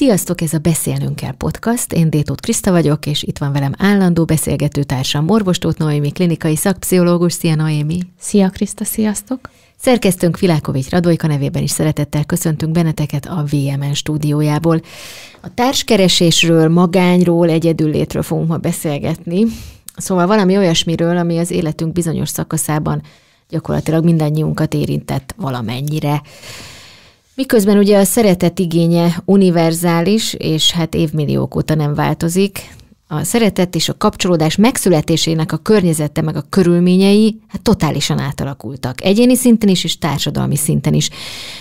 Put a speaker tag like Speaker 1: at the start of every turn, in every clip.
Speaker 1: Sziasztok, ez a Beszélnünk kell podcast. Én Détót Kriszta vagyok, és itt van velem állandó beszélgető társam, orvostót Noémi, klinikai szakpszichológus. Szia, Noémi! Szia, Kriszta, sziasztok! Szerkesztőnk Filákovics Radojka nevében is szeretettel köszöntünk benneteket a VMN stúdiójából. A társkeresésről, magányról, egyedüllétről fogunk ma beszélgetni. Szóval valami olyasmiről, ami az életünk bizonyos szakaszában gyakorlatilag mindannyiunkat érintett valamennyire. Miközben ugye a szeretet igénye univerzális, és hát évmilliók óta nem változik, a szeretet és a kapcsolódás megszületésének a környezete meg a körülményei hát totálisan átalakultak. Egyéni szinten is, és társadalmi szinten is.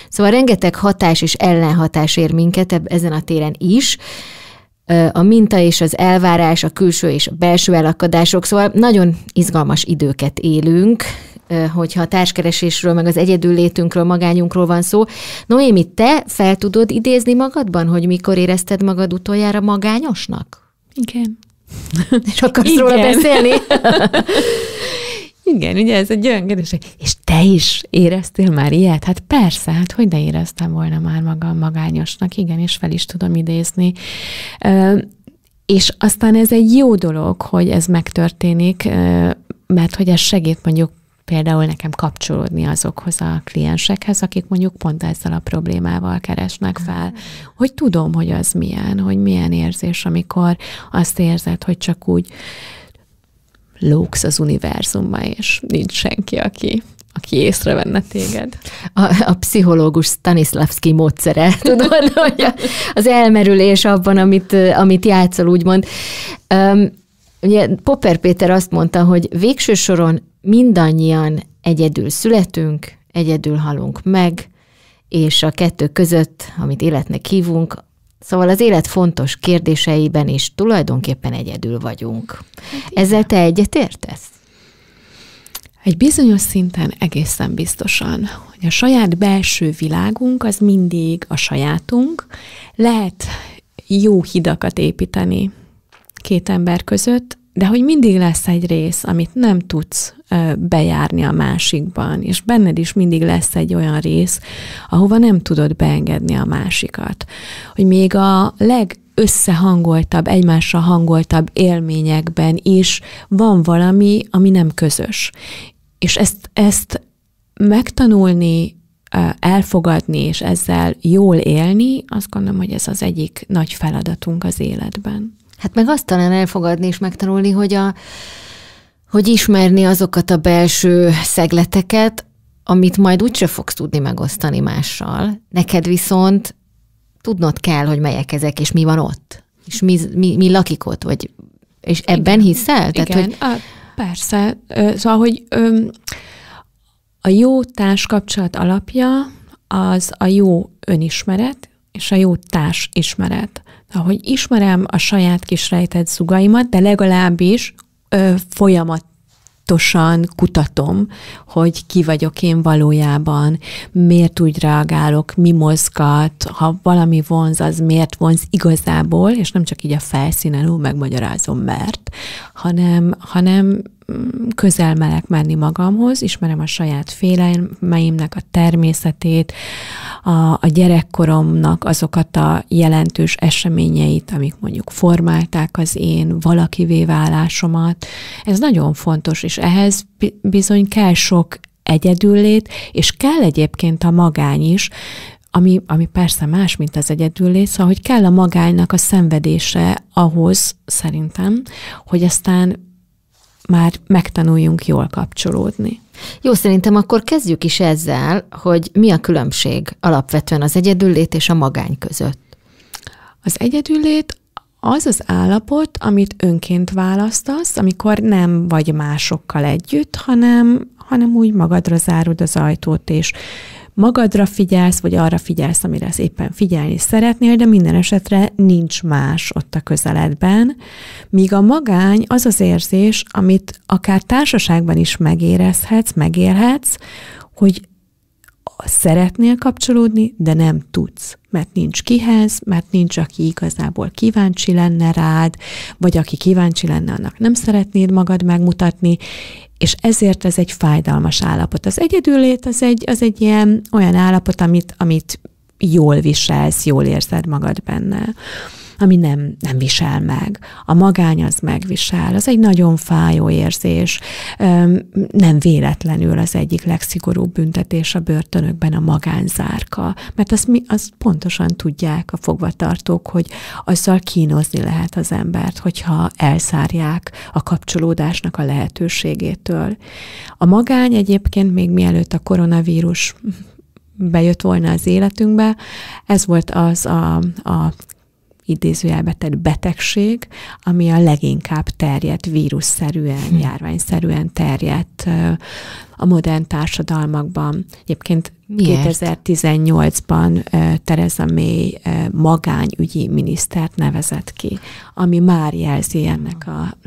Speaker 1: Szóval rengeteg hatás és ellenhatás ér minket ezen a téren is. A minta és az elvárás, a külső és a belső elakadások, szóval nagyon izgalmas időket élünk, hogyha a társkeresésről, meg az egyedüllétünkről, magányunkról van szó. Noémi, te fel tudod idézni magadban, hogy mikor érezted magad utoljára magányosnak?
Speaker 2: Igen. És akarsz Igen. róla beszélni? Igen, ugye ez egy olyan kérdés, és te is éreztél már ilyet? Hát persze, hát hogy ne éreztem volna már magam magányosnak, igen, és fel is tudom idézni. És aztán ez egy jó dolog, hogy ez megtörténik, mert hogy ez segít mondjuk például nekem kapcsolódni azokhoz a kliensekhez, akik mondjuk pont ezzel a problémával keresnek fel, hogy tudom, hogy az milyen, hogy milyen érzés, amikor azt érzed, hogy csak úgy lóksz az univerzumba, és nincs senki, aki aki észrevenne téged. A, a pszichológus Stanislavski
Speaker 1: módszere, tudod, hogy az elmerülés abban, amit, amit játszol, úgymond. Um, ugye Popper Péter azt mondta, hogy végső soron mindannyian egyedül születünk, egyedül halunk meg, és a kettő között, amit életnek hívunk, Szóval az élet fontos kérdéseiben is tulajdonképpen
Speaker 2: egyedül vagyunk. Hát Ezzel te egyetértesz? Egy bizonyos szinten egészen biztosan, hogy a saját belső világunk az mindig a sajátunk. Lehet jó hidakat építeni két ember között, de hogy mindig lesz egy rész, amit nem tudsz bejárni a másikban, és benned is mindig lesz egy olyan rész, ahova nem tudod beengedni a másikat. Hogy még a leg összehangoltabb, egymásra hangoltabb élményekben is van valami, ami nem közös. És ezt, ezt megtanulni, elfogadni, és ezzel jól élni, azt gondolom, hogy ez az egyik nagy feladatunk az életben. Hát meg azt talán
Speaker 1: elfogadni és megtanulni, hogy, a, hogy ismerni azokat a belső szegleteket, amit majd úgyse fogsz tudni megosztani mással. Neked viszont tudnod kell, hogy melyek ezek, és mi van ott, és mi, mi, mi lakik ott, vagy,
Speaker 2: és ebben Igen. hiszel? Tehát, Igen, hogy... a, persze. Szóval, hogy a jó társkapcsolat alapja az a jó önismeret, és a jó társismeret ahogy ismerem a saját kis rejtett zugaimat, de legalábbis ö, folyamat kutatom, hogy ki vagyok én valójában, miért úgy reagálok, mi mozgat, ha valami vonz, az miért vonz igazából, és nem csak így a felszínen, ú, megmagyarázom, mert, hanem, hanem közel melek menni magamhoz, ismerem a saját félelmeimnek a természetét, a, a gyerekkoromnak azokat a jelentős eseményeit, amik mondjuk formálták az én valakivé válásomat. Ez nagyon fontos, és ehhez bizony kell sok egyedüllét, és kell egyébként a magány is, ami, ami persze más, mint az egyedüllét, szóval, hogy kell a magánynak a szenvedése ahhoz, szerintem, hogy aztán már megtanuljunk jól kapcsolódni. Jó, szerintem akkor
Speaker 1: kezdjük is ezzel, hogy mi a különbség alapvetően az egyedüllét
Speaker 2: és a magány között. Az egyedüllét az az állapot, amit önként választasz, amikor nem vagy másokkal együtt, hanem, hanem úgy magadra zárod az ajtót, és magadra figyelsz, vagy arra figyelsz, amire az éppen figyelni szeretnél, de minden esetre nincs más ott a közeledben. Míg a magány az az érzés, amit akár társaságban is megérezhetsz, megélhetsz, hogy szeretnél kapcsolódni, de nem tudsz, mert nincs kihez, mert nincs, aki igazából kíváncsi lenne rád, vagy aki kíváncsi lenne, annak nem szeretnéd magad megmutatni, és ezért ez egy fájdalmas állapot. Az egyedüllét az egy, az egy ilyen olyan állapot, amit, amit jól viselsz, jól érzed magad benne ami nem, nem visel meg. A magány az megvisel. Az egy nagyon fájó érzés. Nem véletlenül az egyik legszigorúbb büntetés a börtönökben a magánzárka, mert azt, mi, azt pontosan tudják a fogvatartók, hogy azzal kínozni lehet az embert, hogyha elszárják a kapcsolódásnak a lehetőségétől. A magány egyébként még mielőtt a koronavírus bejött volna az életünkbe. Ez volt az a, a idézőjelbe tett betegség, ami a leginkább terjedt vírusszerűen, hm. járványszerűen terjedt a modern társadalmakban. Egyébként Miért? 2018-ban Tereza May magányügyi minisztert nevezett ki, ami már jelzi ennek a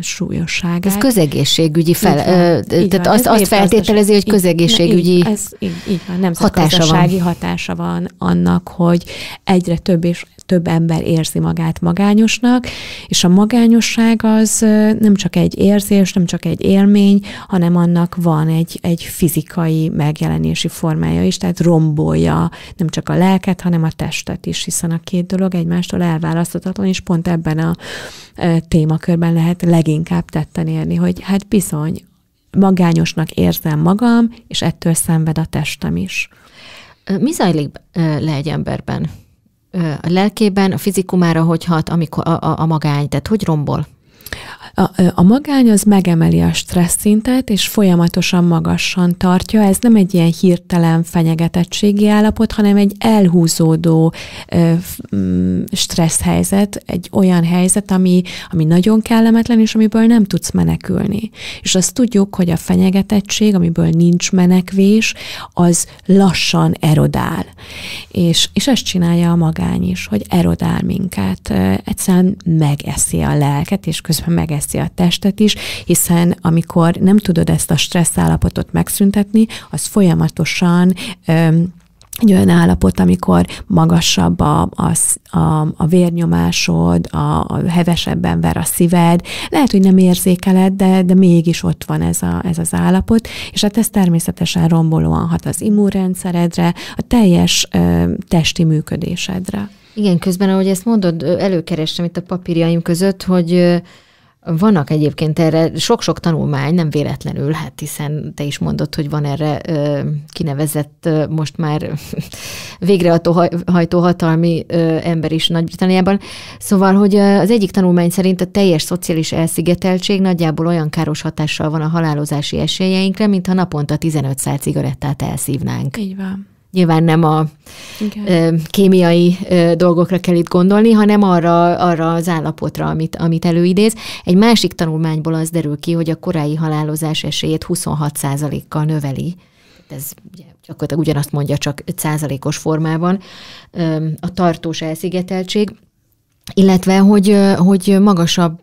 Speaker 2: súlyosságát. Ez közegészségügyi fel, van, tehát van, azt, azt feltételezi, hogy közegészségügyi így, ez, így, így van, hatása van. hatása van annak, hogy egyre több és több ember érzi magát magányosnak, és a magányosság az nem csak egy érzés, nem csak egy élmény, hanem annak van egy, egy fizikai megjelenési forma formája is, tehát rombolja nem csak a lelket, hanem a testet is, hiszen a két dolog egymástól elválaszthatatlan, és pont ebben a témakörben lehet leginkább tetten érni, hogy hát bizony, magányosnak érzem magam, és ettől szenved a testem is. Mi zajlik le egy
Speaker 1: emberben? A lelkében, a fizikumára hogy hat, amikor a, a, a magány, tehát hogy rombol?
Speaker 2: A, a magány az megemeli a stressz szintet, és folyamatosan magasan tartja. Ez nem egy ilyen hirtelen fenyegetettségi állapot, hanem egy elhúzódó ö, mm, stressz helyzet, egy olyan helyzet, ami, ami nagyon kellemetlen, és amiből nem tudsz menekülni. És azt tudjuk, hogy a fenyegetettség, amiből nincs menekvés, az lassan erodál. És, és ezt csinálja a magány is, hogy erodál minket. Egyszerűen megeszi a lelket, és közben meg megeszi a testet is, hiszen amikor nem tudod ezt a stressz állapotot megszüntetni, az folyamatosan öm, egy olyan állapot, amikor magasabb a, a, a, a vérnyomásod, a, a hevesebben ver a szíved, lehet, hogy nem érzékeled, de, de mégis ott van ez, a, ez az állapot, és hát ez természetesen rombolóan hat az immunrendszeredre, a teljes ö, testi működésedre.
Speaker 1: Igen, közben, ahogy ezt mondod, előkerestem itt a papírjaim között, hogy vannak egyébként erre sok-sok tanulmány, nem véletlenül, hát hiszen te is mondod, hogy van erre ö, kinevezett ö, most már végrehajtó hatalmi ö, ember is Nagy-Britanniában. Szóval, hogy az egyik tanulmány szerint a teljes szociális elszigeteltség nagyjából olyan káros hatással van a halálozási esélyeinkre, mintha naponta 15 szál cigarettát elszívnánk. Így van. Nyilván nem a Igen. kémiai dolgokra kell itt gondolni, hanem arra, arra az állapotra, amit, amit előidéz. Egy másik tanulmányból az derül ki, hogy a korai halálozás esélyét 26%-kal növeli. Ez ugye, gyakorlatilag ugyanazt mondja, csak százalékos formában a tartós elszigeteltség illetve hogy, hogy magasabb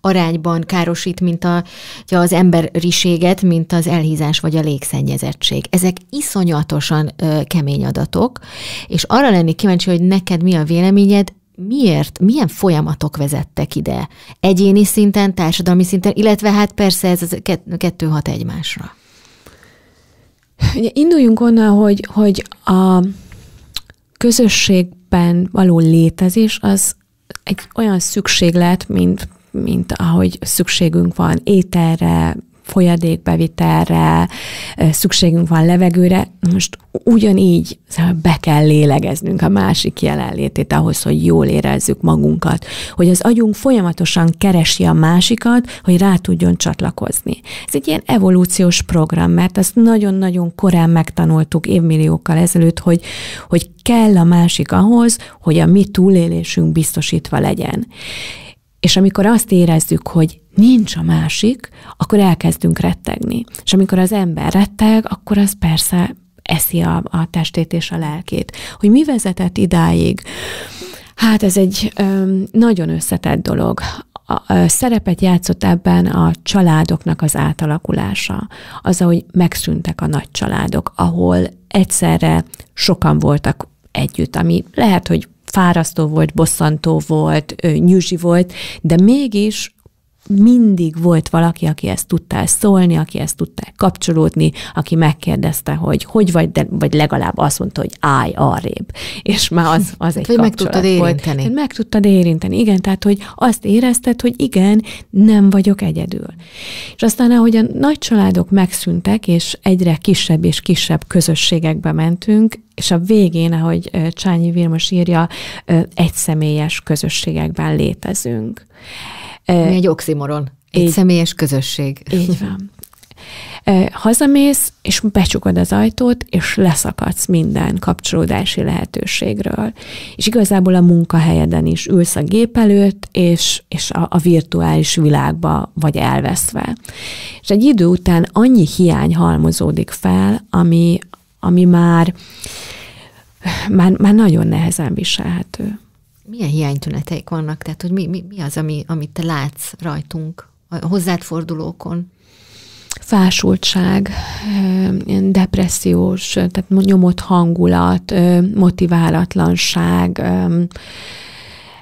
Speaker 1: arányban károsít, mint a, az emberiséget, mint az elhízás vagy a légszennyezettség. Ezek iszonyatosan kemény adatok, és arra lenni, kíváncsi, hogy neked mi a véleményed, miért, milyen folyamatok vezettek ide? Egyéni szinten, társadalmi szinten, illetve hát persze ez a kettő hat egymásra.
Speaker 2: Ugye induljunk onnan, hogy, hogy a közösségben való létezés az egy olyan szükséglet, mint, mint ahogy szükségünk van ételre, folyadékbevitelre, szükségünk van levegőre, most ugyanígy be kell lélegeznünk a másik jelenlétét ahhoz, hogy jól érezzük magunkat, hogy az agyunk folyamatosan keresi a másikat, hogy rá tudjon csatlakozni. Ez egy ilyen evolúciós program, mert azt nagyon-nagyon korán megtanultuk évmilliókkal ezelőtt, hogy, hogy kell a másik ahhoz, hogy a mi túlélésünk biztosítva legyen. És amikor azt érezzük, hogy nincs a másik, akkor elkezdünk rettegni. És amikor az ember retteg, akkor az persze eszi a, a testét és a lelkét. Hogy mi vezetett idáig? Hát ez egy ö, nagyon összetett dolog. A, a szerepet játszott ebben a családoknak az átalakulása. Az, ahogy megszűntek a nagy családok, ahol egyszerre sokan voltak együtt, ami lehet, hogy fárasztó volt, bosszantó volt, nyűzsi volt, de mégis mindig volt valaki, aki ezt tudta szólni, aki ezt tudta kapcsolódni, aki megkérdezte, hogy hogy vagy, de, vagy legalább azt mondta, hogy állj arrébb. És már az, az egy vagy hát, meg tudtad érinteni. Volt. Hát, meg tudtad érinteni, igen, tehát hogy azt érezted, hogy igen, nem vagyok egyedül. És aztán, ahogy a nagy családok megszűntek, és egyre kisebb és kisebb közösségekbe mentünk, és a végén, ahogy Csányi Vilmos írja, egyszemélyes közösségekben létezünk mi egy
Speaker 1: oximoron.
Speaker 2: Egy így, személyes közösség. Így van. Hazamész, és becsukod az ajtót, és leszakadsz minden kapcsolódási lehetőségről. És igazából a munkahelyeden is ülsz a gép előtt, és, és a, a virtuális világba vagy elveszve. És egy idő után annyi hiány halmozódik fel, ami, ami már, már, már nagyon nehezen viselhető
Speaker 1: milyen hiánytüneteik vannak? Tehát, hogy mi, mi, mi az, ami, amit te látsz rajtunk, a hozzád
Speaker 2: fordulókon? fásultság, depressziós, tehát nyomott hangulat, motiválatlanság,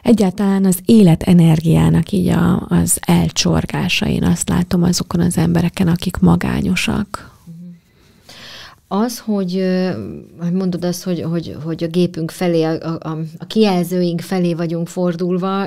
Speaker 2: egyáltalán az energiának így a, az elcsorgása, én azt látom azokon az embereken, akik magányosak
Speaker 1: az, hogy, hogy hát mondod azt, hogy, hogy, hogy a gépünk felé, a, a, a kijelzőink felé vagyunk fordulva,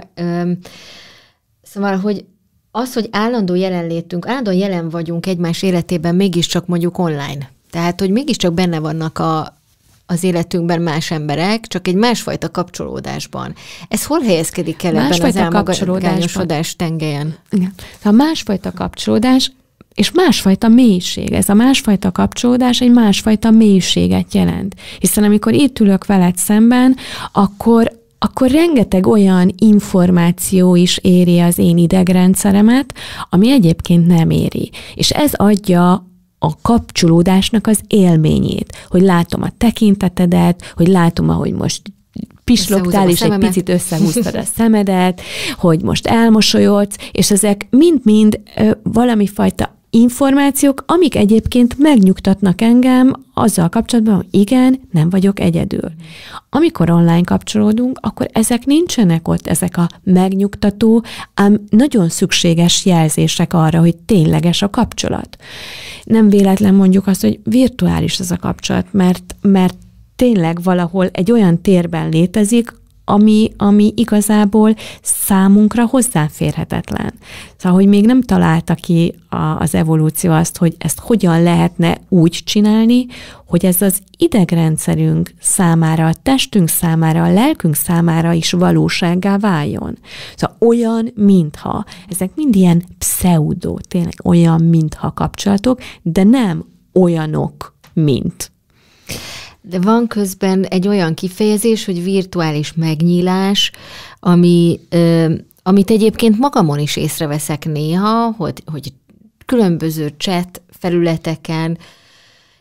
Speaker 1: szóval, hogy az, hogy állandó jelenlétünk, állandóan jelen vagyunk egymás életében, mégiscsak mondjuk online. Tehát, hogy mégiscsak benne vannak a, az életünkben más emberek, csak egy másfajta kapcsolódásban. Ez hol helyezkedik el másfajta ebben az elmagányosodás tengelyen?
Speaker 2: Igen. A másfajta kapcsolódás és másfajta mélység, ez a másfajta kapcsolódás egy másfajta mélységet jelent. Hiszen amikor itt ülök veled szemben, akkor, akkor rengeteg olyan információ is éri az én idegrendszeremet, ami egyébként nem éri. És ez adja a kapcsolódásnak az élményét, hogy látom a tekintetedet, hogy látom, ahogy most pislogtál, és egy picit összehúztad a szemedet, hogy most elmosolyodsz, és ezek mind-mind valami fajta információk, amik egyébként megnyugtatnak engem azzal kapcsolatban, hogy igen, nem vagyok egyedül. Amikor online kapcsolódunk, akkor ezek nincsenek ott, ezek a megnyugtató, ám nagyon szükséges jelzések arra, hogy tényleges a kapcsolat. Nem véletlen mondjuk azt, hogy virtuális ez a kapcsolat, mert, mert tényleg valahol egy olyan térben létezik, ami, ami igazából számunkra hozzáférhetetlen. Szóval, hogy még nem találta ki a, az evolúció azt, hogy ezt hogyan lehetne úgy csinálni, hogy ez az idegrendszerünk számára, a testünk számára, a lelkünk számára is valósággá váljon. Szóval olyan, mintha. Ezek mind ilyen pseudo, tényleg olyan, mintha kapcsolatok, de nem olyanok, mint.
Speaker 1: De van közben egy olyan kifejezés, hogy virtuális megnyílás, ami, ö, amit egyébként magamon is észreveszek néha, hogy, hogy különböző chat felületeken,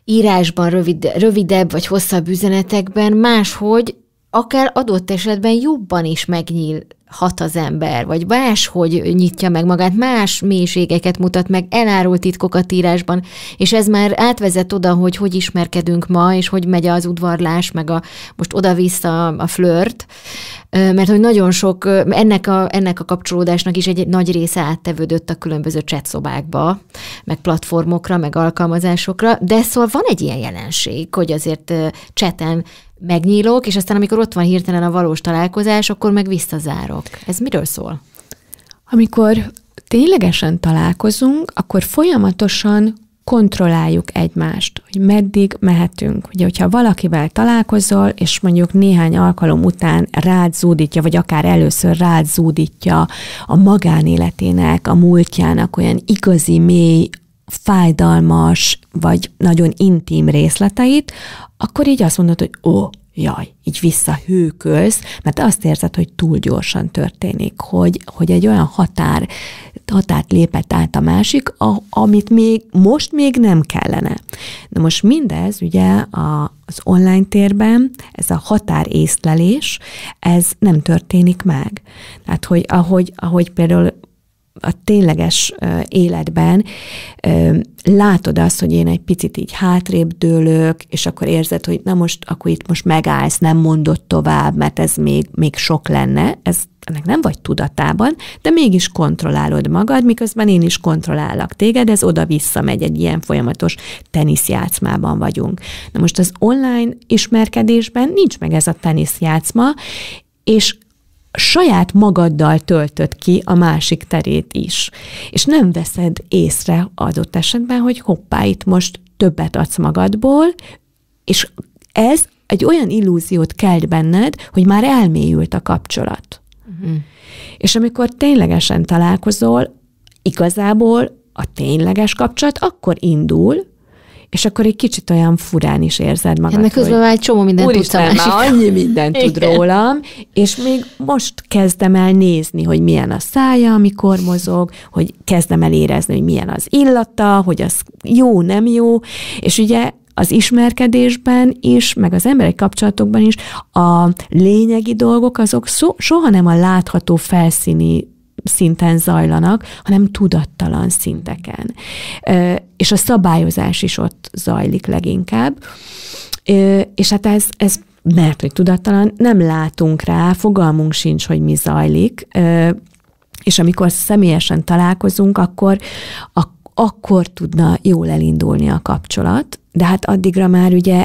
Speaker 1: írásban rövid, rövidebb vagy hosszabb üzenetekben máshogy akár adott esetben jobban is megnyíl hat az ember, vagy máshogy nyitja meg magát, más mélységeket mutat meg, elárul titkokat írásban, és ez már átvezet oda, hogy hogy ismerkedünk ma, és hogy megy az udvarlás, meg a most oda-vissza a flört, mert hogy nagyon sok, ennek a, ennek a kapcsolódásnak is egy, egy nagy része áttevődött a különböző csetszobákba, meg platformokra, meg alkalmazásokra, de szóval van egy ilyen jelenség, hogy azért cseten megnyílok, és aztán amikor ott van hirtelen a valós találkozás, akkor meg visszazárok. Ez miről szól?
Speaker 2: Amikor ténylegesen találkozunk, akkor folyamatosan kontrolláljuk egymást, hogy meddig mehetünk. Ugye, hogyha valakivel találkozol, és mondjuk néhány alkalom után rád zúdítja, vagy akár először rád zúdítja a magánéletének, a múltjának olyan igazi, mély fájdalmas, vagy nagyon intim részleteit, akkor így azt mondod, hogy ó, jaj, így visszahőkölsz, mert azt érzed, hogy túl gyorsan történik, hogy, hogy egy olyan határ, határt lépett át a másik, a, amit még most még nem kellene. Na most mindez ugye a, az online térben, ez a határ észlelés, ez nem történik meg. Tehát, hogy ahogy, ahogy például a tényleges életben látod azt, hogy én egy picit így hátrébb dőlök, és akkor érzed, hogy na most, akkor itt most megállsz, nem mondod tovább, mert ez még, még sok lenne, ez ennek nem vagy tudatában, de mégis kontrollálod magad, miközben én is kontrollálak téged, ez oda-vissza megy egy ilyen folyamatos teniszjátszmában vagyunk. Na most az online ismerkedésben nincs meg ez a teniszjátszma, és saját magaddal töltöd ki a másik terét is. És nem veszed észre adott esetben, hogy hoppá, itt most többet adsz magadból, és ez egy olyan illúziót kelt benned, hogy már elmélyült a kapcsolat. Uh-huh. És amikor ténylegesen találkozol, igazából a tényleges kapcsolat akkor indul, és akkor egy kicsit olyan furán is érzed magad. Ennek közben már egy csomó minden tudsz a már annyi mindent tud Igen. rólam, és még most kezdem el nézni, hogy milyen a szája, amikor mozog, hogy kezdem el érezni, hogy milyen az illata, hogy az jó, nem jó, és ugye az ismerkedésben is, meg az emberi kapcsolatokban is a lényegi dolgok azok soha nem a látható felszíni szinten zajlanak, hanem tudattalan szinteken. És a szabályozás is ott zajlik leginkább. És hát ez, ez mert hogy tudattalan, nem látunk rá, fogalmunk sincs, hogy mi zajlik, és amikor személyesen találkozunk, akkor, akkor tudna jól elindulni a kapcsolat, de hát addigra már ugye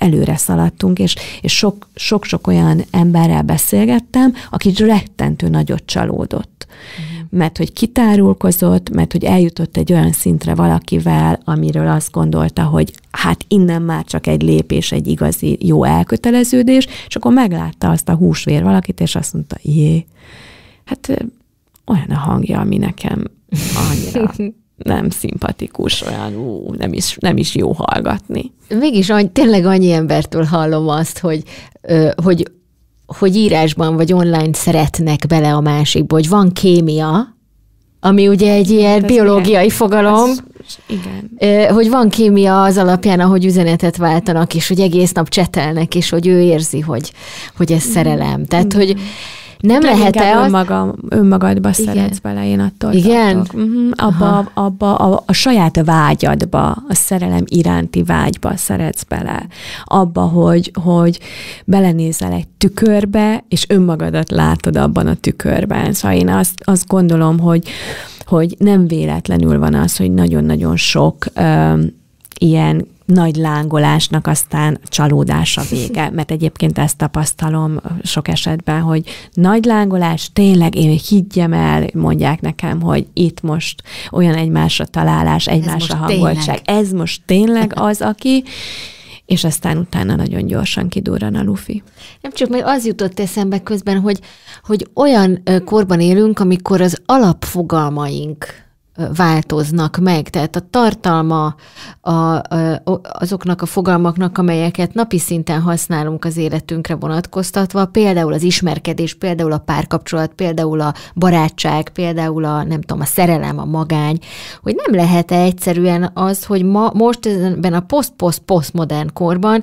Speaker 2: előre szaladtunk, és, és sok, sok-sok olyan emberrel beszélgettem, aki rettentő nagyot csalódott. Mm. Mert hogy kitárulkozott, mert hogy eljutott egy olyan szintre valakivel, amiről azt gondolta, hogy hát innen már csak egy lépés, egy igazi jó elköteleződés, és akkor meglátta azt a húsvér valakit, és azt mondta, jé, hát olyan a hangja, ami nekem annyira nem szimpatikus, olyan ú, nem is, nem is jó hallgatni.
Speaker 1: Mégis tényleg annyi embertől hallom azt, hogy, hogy, hogy írásban vagy online szeretnek bele a másikba, hogy van kémia, ami ugye egy ilyen hát biológiai igen. fogalom, ez, igen. hogy van kémia az alapján, ahogy üzenetet váltanak, és hogy egész nap csetelnek, és hogy ő érzi, hogy, hogy ez szerelem. Tehát,
Speaker 2: igen. hogy mm nem lehet-e az... önmagadba Igen. szeretsz bele, én attól Igen? Uh-huh. Abba, abba a, a saját vágyadba, a szerelem iránti vágyba szeretsz bele. Abba, hogy, hogy belenézel egy tükörbe, és önmagadat látod abban a tükörben. Szóval én azt, azt gondolom, hogy, hogy nem véletlenül van az, hogy nagyon-nagyon sok um, ilyen nagy lángolásnak aztán csalódása vége, mert egyébként ezt tapasztalom sok esetben, hogy nagy lángolás, tényleg én higgyem el, mondják nekem, hogy itt most olyan egymásra találás, egymásra ez hangoltság. Tényleg. Ez most tényleg az, aki és aztán utána nagyon gyorsan kidurran a lufi.
Speaker 1: Nem csak, mert az jutott eszembe közben, hogy, hogy olyan korban élünk, amikor az alapfogalmaink változnak meg. Tehát a tartalma a, a, azoknak a fogalmaknak, amelyeket napi szinten használunk az életünkre vonatkoztatva, például az ismerkedés, például a párkapcsolat, például a barátság, például a nem tudom, a szerelem, a magány, hogy nem lehet -e egyszerűen az, hogy ma, most ebben a poszt-poszt-posztmodern korban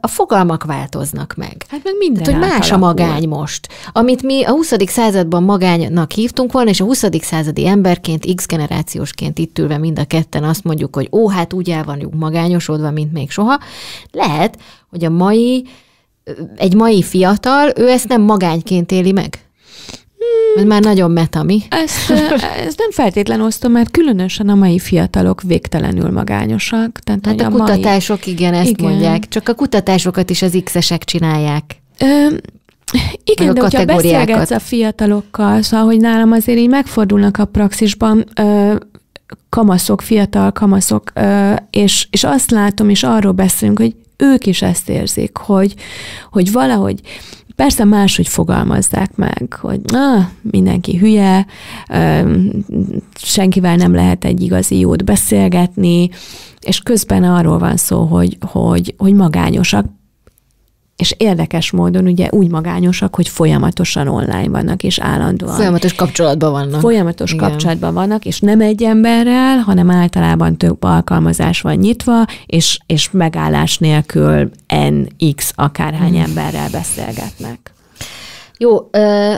Speaker 1: a fogalmak változnak meg.
Speaker 2: Hát meg minden Tehát, hogy más a magány
Speaker 1: most. Amit mi a 20. században magánynak hívtunk volna, és a 20. századi emberként, X generációsként itt ülve mind a ketten azt mondjuk, hogy ó, hát úgy el vagyunk magányosodva, mint még soha. Lehet, hogy a mai, egy mai fiatal, ő ezt nem magányként éli meg. Ez már nagyon meta, mi? Ezt,
Speaker 2: ezt nem feltétlen osztom, mert különösen a mai fiatalok végtelenül magányosak. Tehát, hát a, a kutatások,
Speaker 1: mai... igen, ezt igen. mondják.
Speaker 2: Csak a kutatásokat is az X-esek csinálják. Ö, igen, de hogyha beszélgetsz a fiatalokkal, szóval, hogy nálam azért így megfordulnak a praxisban ö, kamaszok, fiatal kamaszok, ö, és, és azt látom, és arról beszélünk, hogy ők is ezt érzik, hogy, hogy valahogy Persze máshogy fogalmazzák meg, hogy ah, mindenki hülye, senkivel nem lehet egy igazi jót beszélgetni, és közben arról van szó, hogy, hogy, hogy magányosak, és érdekes módon ugye úgy magányosak, hogy folyamatosan online vannak, és állandóan. Folyamatos
Speaker 1: kapcsolatban vannak. Folyamatos Igen. kapcsolatban
Speaker 2: vannak, és nem egy emberrel, hanem általában több alkalmazás van nyitva, és, és megállás nélkül NX akárhány hmm. emberrel beszélgetnek.
Speaker 1: Jó, ö,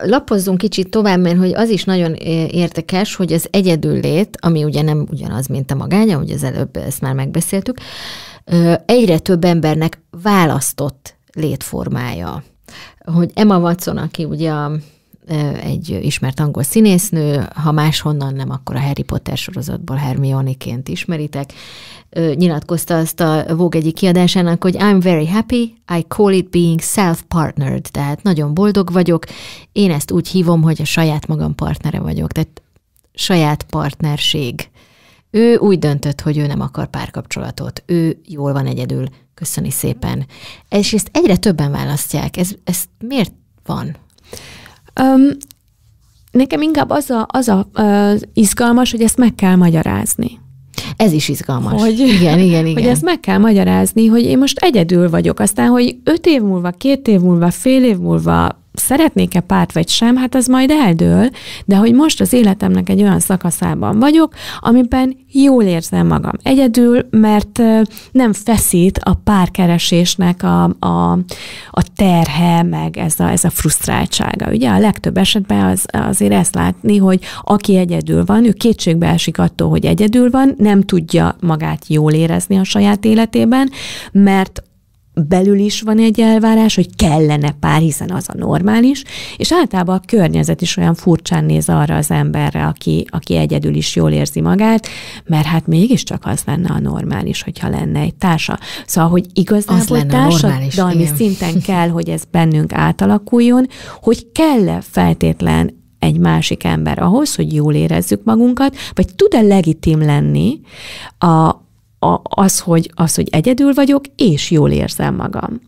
Speaker 1: lapozzunk kicsit tovább, mert hogy az is nagyon érdekes, hogy az egyedüllét, ami ugye nem ugyanaz, mint a magány, ugye az előbb ezt már megbeszéltük, egyre több embernek választott létformája. Hogy Emma Watson, aki ugye a egy ismert angol színésznő, ha máshonnan nem, akkor a Harry Potter sorozatból Hermione-ként ismeritek, nyilatkozta azt a Vogue egyik kiadásának, hogy I'm very happy, I call it being self-partnered, tehát nagyon boldog vagyok, én ezt úgy hívom, hogy a saját magam partnere vagyok, tehát saját partnerség ő úgy döntött, hogy ő nem akar párkapcsolatot, ő jól van egyedül, köszöni szépen. És ezt egyre többen választják.
Speaker 2: Ez, ez miért van? Um, nekem inkább az a, az a az izgalmas, hogy ezt meg kell magyarázni.
Speaker 1: Ez is izgalmas. Hogy, igen, igen, igen. Hogy ezt
Speaker 2: meg kell magyarázni, hogy én most egyedül vagyok. Aztán, hogy öt év múlva, két év múlva, fél év múlva, szeretnék-e párt vagy sem, hát ez majd eldől, de hogy most az életemnek egy olyan szakaszában vagyok, amiben jól érzem magam egyedül, mert nem feszít a párkeresésnek a, a, a terhe, meg ez a, ez a frusztráltsága. Ugye a legtöbb esetben az, azért ezt látni, hogy aki egyedül van, ő kétségbe esik attól, hogy egyedül van, nem tudja magát jól érezni a saját életében, mert belül is van egy elvárás, hogy kellene pár, hiszen az a normális, és általában a környezet is olyan furcsán néz arra az emberre, aki, aki egyedül is jól érzi magát, mert hát mégiscsak az lenne a normális, hogyha lenne egy társa. Szóval, hogy igazából társadalmi szinten kell, hogy ez bennünk átalakuljon, hogy kell-e feltétlen egy másik ember ahhoz, hogy jól érezzük magunkat, vagy tud-e legitim lenni a, az, hogy, az, hogy egyedül vagyok, és jól érzem magam.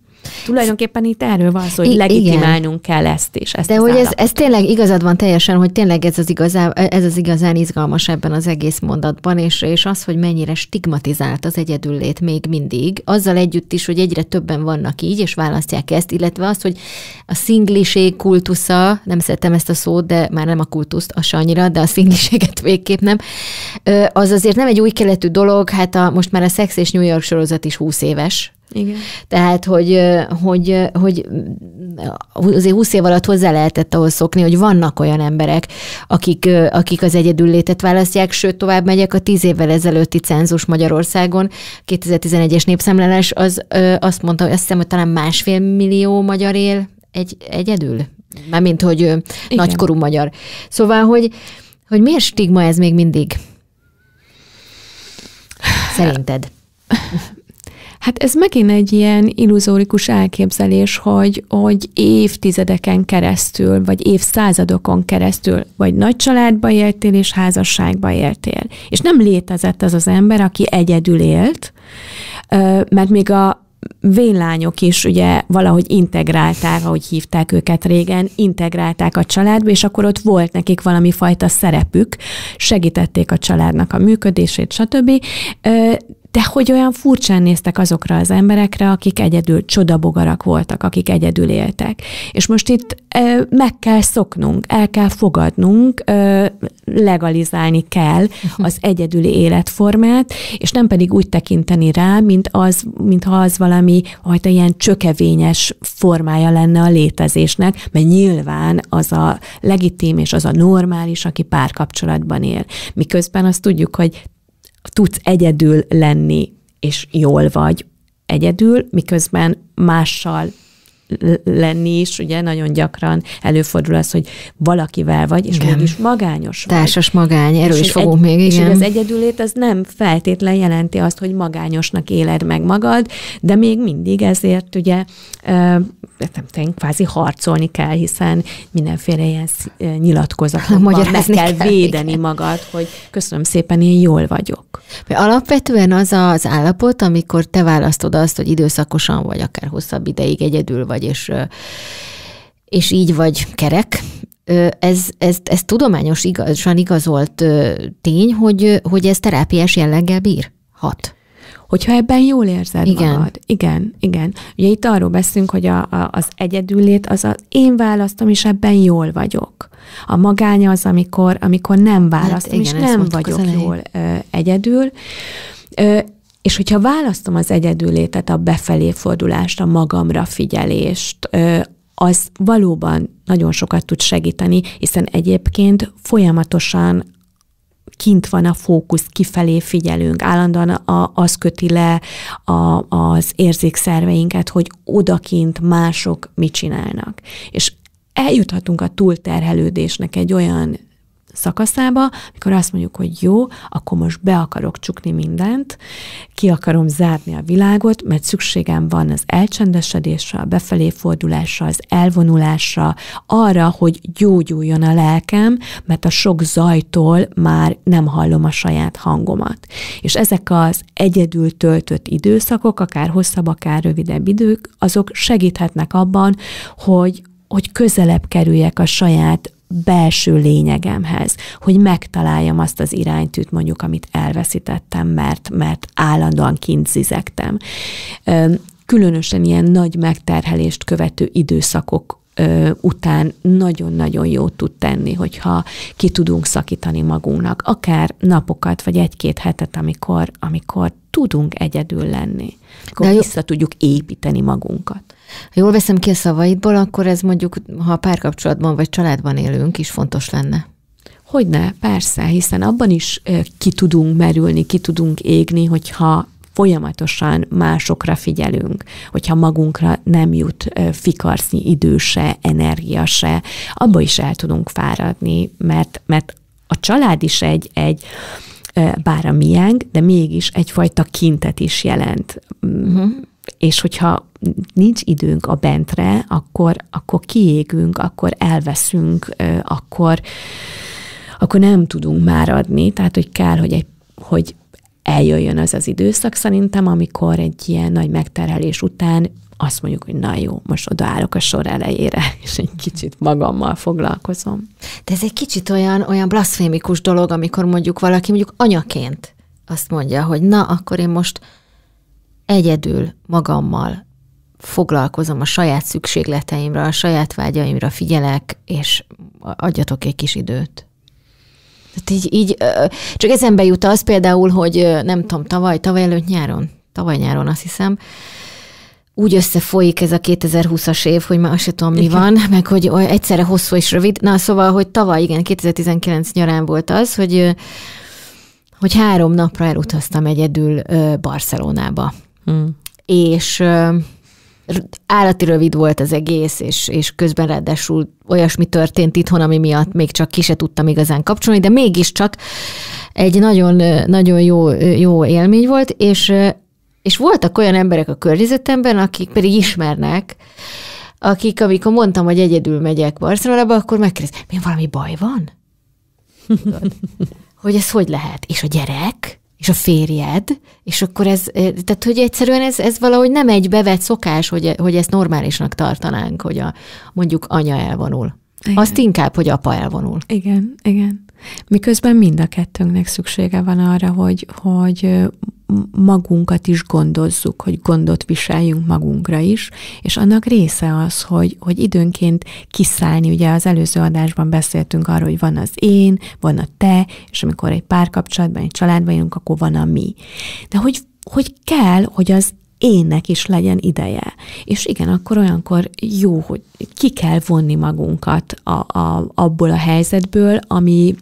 Speaker 2: Tulajdonképpen itt erről van szó, hogy I- legitimálnunk igen. kell ezt is. Ezt De hogy ez,
Speaker 1: ez tényleg igazad van teljesen, hogy tényleg ez az, igazán, ez az igazán izgalmas ebben az egész mondatban, és, és az, hogy mennyire stigmatizált az egyedüllét még mindig, azzal együtt is, hogy egyre többen vannak így, és választják ezt, illetve azt, hogy a szingliség kultusza, nem szeretem ezt a szót, de már nem a kultuszt, a annyira, de a szingliséget végképp nem, az azért nem egy új keletű dolog, hát a, most már a Sex és New York sorozat is 20 éves, igen. Tehát, hogy, hogy, hogy azért 20 év alatt hozzá lehetett ahhoz szokni, hogy vannak olyan emberek, akik, akik az létet választják, sőt, tovább megyek a 10 évvel ezelőtti cenzus Magyarországon, 2011-es népszemlelés az azt mondta, hogy azt hiszem, hogy talán másfél millió magyar él egy, egyedül. Mármint, hogy Igen. nagykorú magyar. Szóval, hogy,
Speaker 2: hogy miért stigma ez még mindig?
Speaker 1: Szerinted?
Speaker 2: Hát ez megint egy ilyen illuzórikus elképzelés, hogy, hogy évtizedeken keresztül, vagy évszázadokon keresztül, vagy nagy családba éltél, és házasságba éltél. És nem létezett az az ember, aki egyedül élt, mert még a vénlányok is ugye valahogy integrálták, ahogy hívták őket régen, integrálták a családba, és akkor ott volt nekik valami fajta szerepük, segítették a családnak a működését, stb de hogy olyan furcsán néztek azokra az emberekre, akik egyedül csodabogarak voltak, akik egyedül éltek. És most itt ö, meg kell szoknunk, el kell fogadnunk, ö, legalizálni kell mhm. az egyedüli életformát, és nem pedig úgy tekinteni rá, mint az, mintha az valami hajta ilyen csökevényes formája lenne a létezésnek, mert nyilván az a legitim és az a normális, aki párkapcsolatban él. Miközben azt tudjuk, hogy tudsz egyedül lenni, és jól vagy egyedül, miközben mással lenni is, ugye nagyon gyakran előfordul az, hogy valakivel vagy, és igen. mégis magányos vagy. Társas magány, erről is fogunk egy, még, igen. És hogy az egyedülét az nem feltétlen jelenti azt, hogy magányosnak éled meg magad, de még mindig ezért ugye nem tudom, kvázi harcolni kell, hiszen mindenféle ilyen nyilatkozatokban meg kell, kell védeni igen. magad, hogy köszönöm szépen, én jól vagyok. Alapvetően az az
Speaker 1: állapot, amikor te választod azt, hogy időszakosan vagy akár hosszabb ideig egyedül vagy vagy, és, és így vagy kerek, ez, ez, ez tudományos igazsan igazolt tény, hogy, hogy ez terápiás jelleggel bír? Hat.
Speaker 2: Hogyha ebben jól érzed igen. magad. Igen, igen. Ugye itt arról beszélünk, hogy a, a, az egyedüllét az a én választom, és ebben jól vagyok. A magány az, amikor, amikor nem hát választom, hát igen, és nem vagyok jól ö, egyedül. Ö, és hogyha választom az egyedülétet, a befelé fordulást, a magamra figyelést, az valóban nagyon sokat tud segíteni, hiszen egyébként folyamatosan kint van a fókusz, kifelé figyelünk, állandóan a, az köti le a, az érzékszerveinket, hogy odakint mások mit csinálnak. És eljuthatunk a túlterhelődésnek egy olyan szakaszába, mikor azt mondjuk, hogy jó, akkor most be akarok csukni mindent, ki akarom zárni a világot, mert szükségem van az elcsendesedésre, a befelé fordulásra, az elvonulásra, arra, hogy gyógyuljon a lelkem, mert a sok zajtól már nem hallom a saját hangomat. És ezek az egyedül töltött időszakok, akár hosszabb, akár rövidebb idők, azok segíthetnek abban, hogy, hogy közelebb kerüljek a saját belső lényegemhez, hogy megtaláljam azt az iránytűt mondjuk, amit elveszítettem, mert, mert állandóan kint zizektem. Különösen ilyen nagy megterhelést követő időszakok után nagyon-nagyon jót tud tenni, hogyha ki tudunk szakítani magunknak, akár napokat, vagy egy-két hetet, amikor, amikor tudunk egyedül lenni, akkor De vissza jó. tudjuk építeni magunkat. Ha jól veszem ki a szavaidból,
Speaker 1: akkor ez mondjuk, ha párkapcsolatban vagy családban élünk, is fontos lenne.
Speaker 2: Hogyne, persze, hiszen abban is ki tudunk merülni, ki tudunk égni, hogyha folyamatosan másokra figyelünk, hogyha magunkra nem jut fikarszni idő se, energia se, abba is el tudunk fáradni, mert, mert a család is egy, egy bár a miánk, de mégis egyfajta kintet is jelent. Uh-huh és hogyha nincs időnk a bentre, akkor, akkor kiégünk, akkor elveszünk, akkor, akkor nem tudunk már adni. Tehát, hogy kell, hogy, egy, hogy eljöjjön az az időszak szerintem, amikor egy ilyen nagy megterhelés után azt mondjuk, hogy na jó, most odaállok a sor elejére, és egy kicsit magammal foglalkozom. De ez egy kicsit olyan, olyan
Speaker 1: blaszfémikus dolog, amikor mondjuk valaki mondjuk anyaként azt mondja, hogy na, akkor én most egyedül magammal foglalkozom a saját szükségleteimre, a saját vágyaimra figyelek, és adjatok egy kis időt. Tehát így, így csak ezenbe jut az például, hogy nem tudom, tavaly, tavaly előtt nyáron, tavaly nyáron azt hiszem, úgy összefolyik ez a 2020-as év, hogy már azt se tudom, mi igen. van, meg hogy egyszerre hosszú és rövid. Na, szóval, hogy tavaly, igen, 2019 nyarán volt az, hogy hogy három napra elutaztam egyedül Barcelonába Mm. És állati rövid volt az egész, és, és közben ráadásul olyasmi történt itthon, ami miatt még csak ki se tudtam igazán kapcsolni, de mégiscsak egy nagyon, nagyon jó, jó élmény volt, és, és voltak olyan emberek a környezetemben, akik pedig ismernek, akik, amikor mondtam, hogy egyedül megyek Barcelonába, akkor megkérdezik, mi valami baj van? Tudod? Hogy ez hogy lehet? És a gyerek? és a férjed, és akkor ez, tehát hogy egyszerűen ez, ez valahogy nem egy bevett szokás, hogy, hogy ezt normálisnak tartanánk, hogy a, mondjuk anya elvonul. Igen. Azt inkább, hogy apa elvonul.
Speaker 2: Igen, igen. Miközben mind a kettőnknek szüksége van arra, hogy, hogy magunkat is gondozzuk, hogy gondot viseljünk magunkra is, és annak része az, hogy, hogy időnként kiszállni, ugye az előző adásban beszéltünk arról, hogy van az én, van a te, és amikor egy párkapcsolatban, egy családban élünk, akkor van a mi. De hogy hogy kell, hogy az énnek is legyen ideje. És igen, akkor olyankor jó, hogy ki kell vonni magunkat a, a, abból a helyzetből, ami,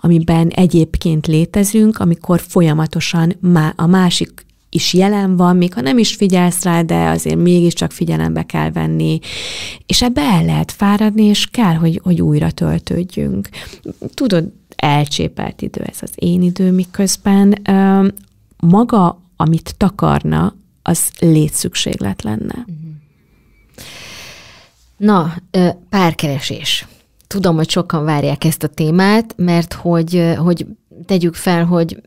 Speaker 2: amiben egyébként létezünk, amikor folyamatosan má, a másik is jelen van, még ha nem is figyelsz rá, de azért mégiscsak figyelembe kell venni. És ebbe el lehet fáradni, és kell, hogy, hogy újra töltődjünk. Tudod, elcsépelt idő ez az én idő, miközben ö, maga, amit takarna, az létszükséglet lenne. Mhm.
Speaker 1: Na, párkeresés. Tudom, hogy sokan várják ezt a témát, mert hogy, hogy tegyük fel, hogy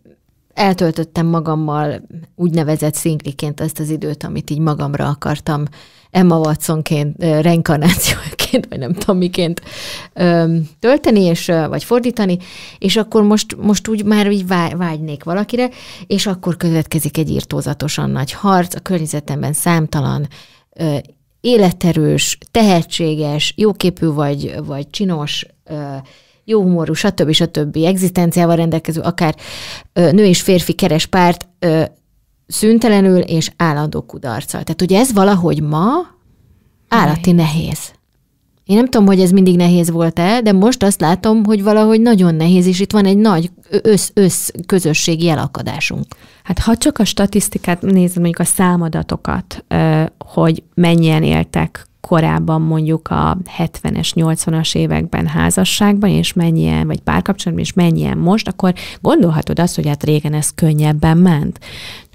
Speaker 1: eltöltöttem magammal úgynevezett szingliként ezt az időt, amit így magamra akartam Emma Watsonként, reinkarnációként, vagy nem tudom miként tölteni, és, vagy fordítani, és akkor most, most úgy már így vágynék valakire, és akkor következik egy írtózatosan nagy harc, a környezetemben számtalan életerős, tehetséges, jóképű vagy, vagy csinos jó humorú, stb. stb. egzisztenciával rendelkező, akár nő és férfi keres párt szüntelenül és állandó kudarccal. Tehát ugye ez valahogy ma állati nehéz. Én nem tudom, hogy ez mindig nehéz volt-e, de most azt látom, hogy valahogy nagyon nehéz, és itt
Speaker 2: van egy nagy össz-össz közösségi elakadásunk. Hát ha csak a statisztikát nézem, mondjuk a számadatokat, hogy mennyien éltek korábban mondjuk a 70-es, 80-as években házasságban, és mennyien, vagy párkapcsolatban, és mennyien most, akkor gondolhatod azt, hogy hát régen ez könnyebben ment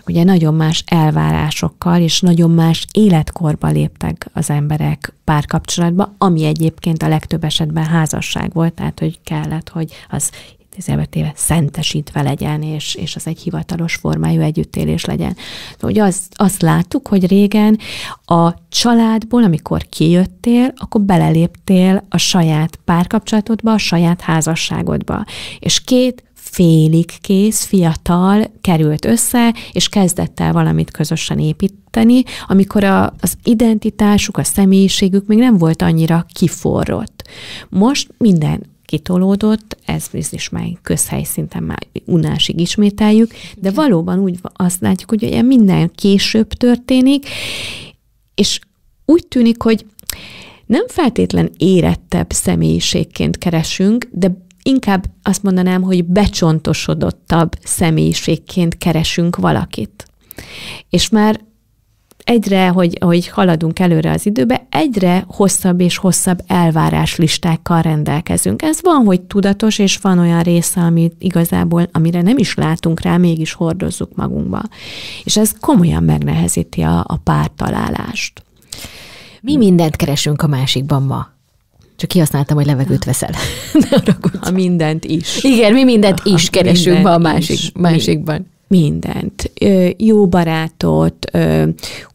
Speaker 2: ugye nagyon más elvárásokkal és nagyon más életkorba léptek az emberek párkapcsolatba, ami egyébként a legtöbb esetben házasság volt, tehát hogy kellett, hogy az 15 szentesítve legyen, és, és az egy hivatalos formájú együttélés legyen. De szóval, ugye az, azt láttuk, hogy régen a családból, amikor kijöttél, akkor beleléptél a saját párkapcsolatodba, a saját házasságodba. És két félig kész, fiatal került össze, és kezdett el valamit közösen építeni, amikor a, az identitásuk, a személyiségük még nem volt annyira kiforrott. Most minden kitolódott, ez, ez is már közhelyszinten már unásig ismételjük, de valóban úgy azt látjuk, hogy ugye minden később történik, és úgy tűnik, hogy nem feltétlen érettebb személyiségként keresünk, de inkább azt mondanám, hogy becsontosodottabb személyiségként keresünk valakit. És már egyre, hogy, hogy haladunk előre az időbe, egyre hosszabb és hosszabb elváráslistákkal rendelkezünk. Ez van, hogy tudatos, és van olyan része, amit igazából, amire nem is látunk rá, mégis hordozzuk magunkba. És ez komolyan megnehezíti a, a pártalálást. Mi mindent keresünk a
Speaker 1: másikban ma? Csak kihasználtam, hogy levegőt veszel.
Speaker 2: a mindent is. Igen, mi mindent is keresünk ma a másik, is. másikban. Mi? mindent. Jó barátot,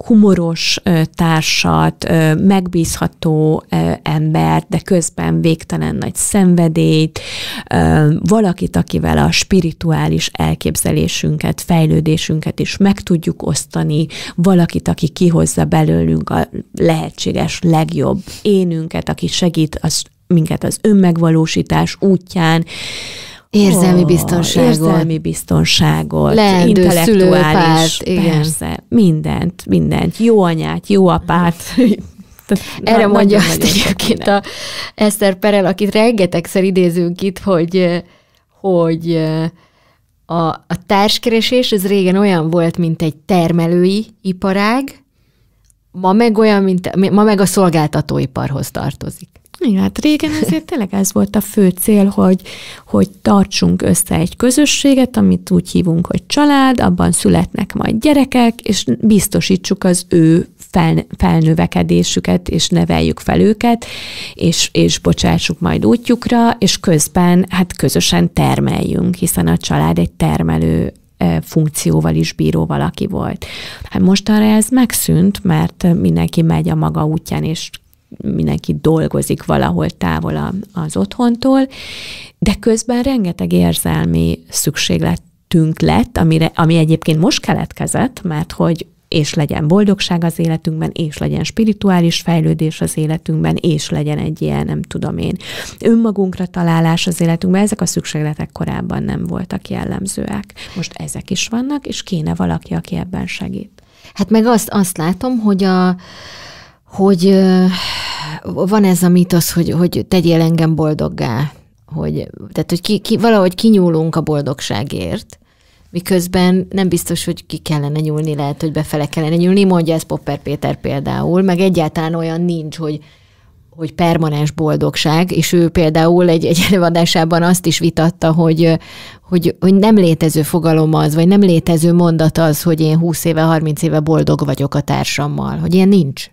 Speaker 2: humoros társat, megbízható embert, de közben végtelen nagy szenvedélyt, valakit, akivel a spirituális elképzelésünket, fejlődésünket is meg tudjuk osztani, valakit, aki kihozza belőlünk a lehetséges legjobb énünket, aki segít az minket az önmegvalósítás útján. Érzelmi oh, biztonságot. Érzelmi biztonságot. Leendő intellektuális, szülőpárt, igen. persze, mindent, mindent. Jó anyát, jó apát. Erre mondja azt egyébként a
Speaker 1: Eszter Perel, akit rengetegszer idézünk itt, hogy, hogy a, a társkeresés, ez régen olyan volt, mint egy termelői iparág, ma meg olyan, mint, ma meg a szolgáltatóiparhoz tartozik.
Speaker 2: Igen, hát régen azért tényleg ez volt a fő cél, hogy, hogy tartsunk össze egy közösséget, amit úgy hívunk, hogy család, abban születnek majd gyerekek, és biztosítsuk az ő fel, felnövekedésüket, és neveljük fel őket, és, és bocsássuk majd útjukra, és közben hát közösen termeljünk, hiszen a család egy termelő e, funkcióval is bíró valaki volt. Hát most arra ez megszűnt, mert mindenki megy a maga útján, és mindenki dolgozik valahol távol a, az otthontól, de közben rengeteg érzelmi szükségletünk lett, amire, ami egyébként most keletkezett, mert hogy és legyen boldogság az életünkben, és legyen spirituális fejlődés az életünkben, és legyen egy ilyen, nem tudom én, önmagunkra találás az életünkben. Ezek a szükségletek korábban nem voltak jellemzőek. Most ezek is vannak, és kéne valaki, aki ebben
Speaker 1: segít. Hát meg azt, azt látom, hogy a, hogy van ez a mitosz, hogy, hogy tegyél engem boldoggá, hogy, tehát, hogy ki, ki, valahogy kinyúlunk a boldogságért, miközben nem biztos, hogy ki kellene nyúlni, lehet, hogy befele kellene nyúlni, mondja ez Popper Péter például, meg egyáltalán olyan nincs, hogy, hogy permanens boldogság, és ő például egy, egy előadásában azt is vitatta, hogy, hogy, hogy nem létező fogalom az, vagy nem létező mondat az, hogy én 20 éve,
Speaker 2: 30 éve boldog vagyok a társammal, hogy ilyen nincs.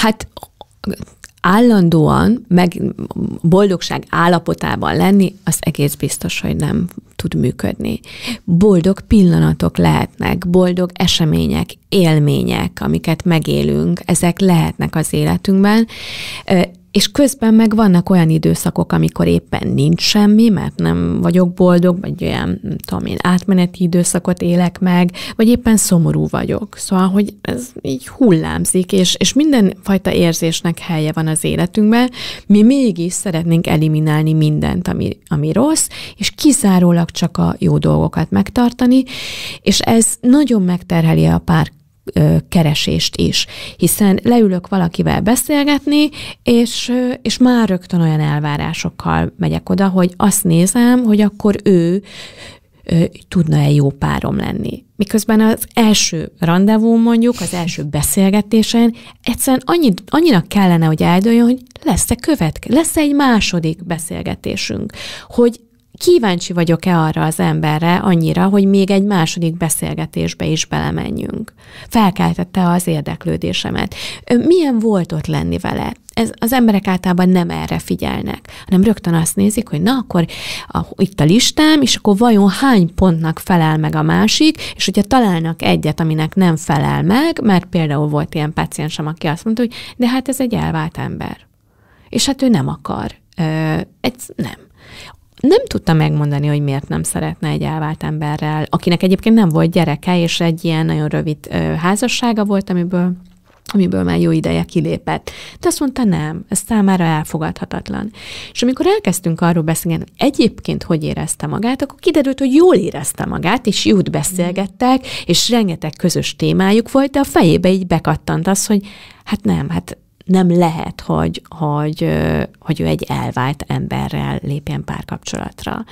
Speaker 2: Hát állandóan meg boldogság állapotában lenni, az egész biztos, hogy nem tud működni. Boldog pillanatok lehetnek, boldog események, élmények, amiket megélünk, ezek lehetnek az életünkben és közben meg vannak olyan időszakok, amikor éppen nincs semmi, mert nem vagyok boldog, vagy olyan, nem tudom én, átmeneti időszakot élek meg, vagy éppen szomorú vagyok. Szóval, hogy ez így hullámzik, és, és mindenfajta érzésnek helye van az életünkben. Mi mégis szeretnénk eliminálni mindent, ami, ami rossz, és kizárólag csak a jó dolgokat megtartani, és ez nagyon megterheli a pár keresést is, hiszen leülök valakivel beszélgetni, és, és már rögtön olyan elvárásokkal megyek oda, hogy azt nézem, hogy akkor ő tudna-e jó párom lenni. Miközben az első rendezvú mondjuk, az első beszélgetésen egyszerűen annyit, annyira kellene, hogy eldőljön, hogy lesz-e követke, lesz-e egy második beszélgetésünk, hogy kíváncsi vagyok-e arra az emberre annyira, hogy még egy második beszélgetésbe is belemenjünk. Felkeltette az érdeklődésemet. Milyen volt ott lenni vele? Ez, az emberek általában nem erre figyelnek, hanem rögtön azt nézik, hogy na akkor a, itt a listám, és akkor vajon hány pontnak felel meg a másik, és hogyha találnak egyet, aminek nem felel meg, mert például volt ilyen paciensem, aki azt mondta, hogy de hát ez egy elvált ember. És hát ő nem akar. Ö, ez nem nem tudta megmondani, hogy miért nem szeretne egy elvált emberrel, akinek egyébként nem volt gyereke, és egy ilyen nagyon rövid ö, házassága volt, amiből amiből már jó ideje kilépett. De azt mondta, nem, ez számára elfogadhatatlan. És amikor elkezdtünk arról beszélni, hogy egyébként hogy érezte magát, akkor kiderült, hogy jól érezte magát, és jót beszélgettek, és rengeteg közös témájuk volt, de a fejébe így bekattant az, hogy hát nem, hát nem lehet, hogy, hogy, hogy ő egy elvált emberrel lépjen párkapcsolatra.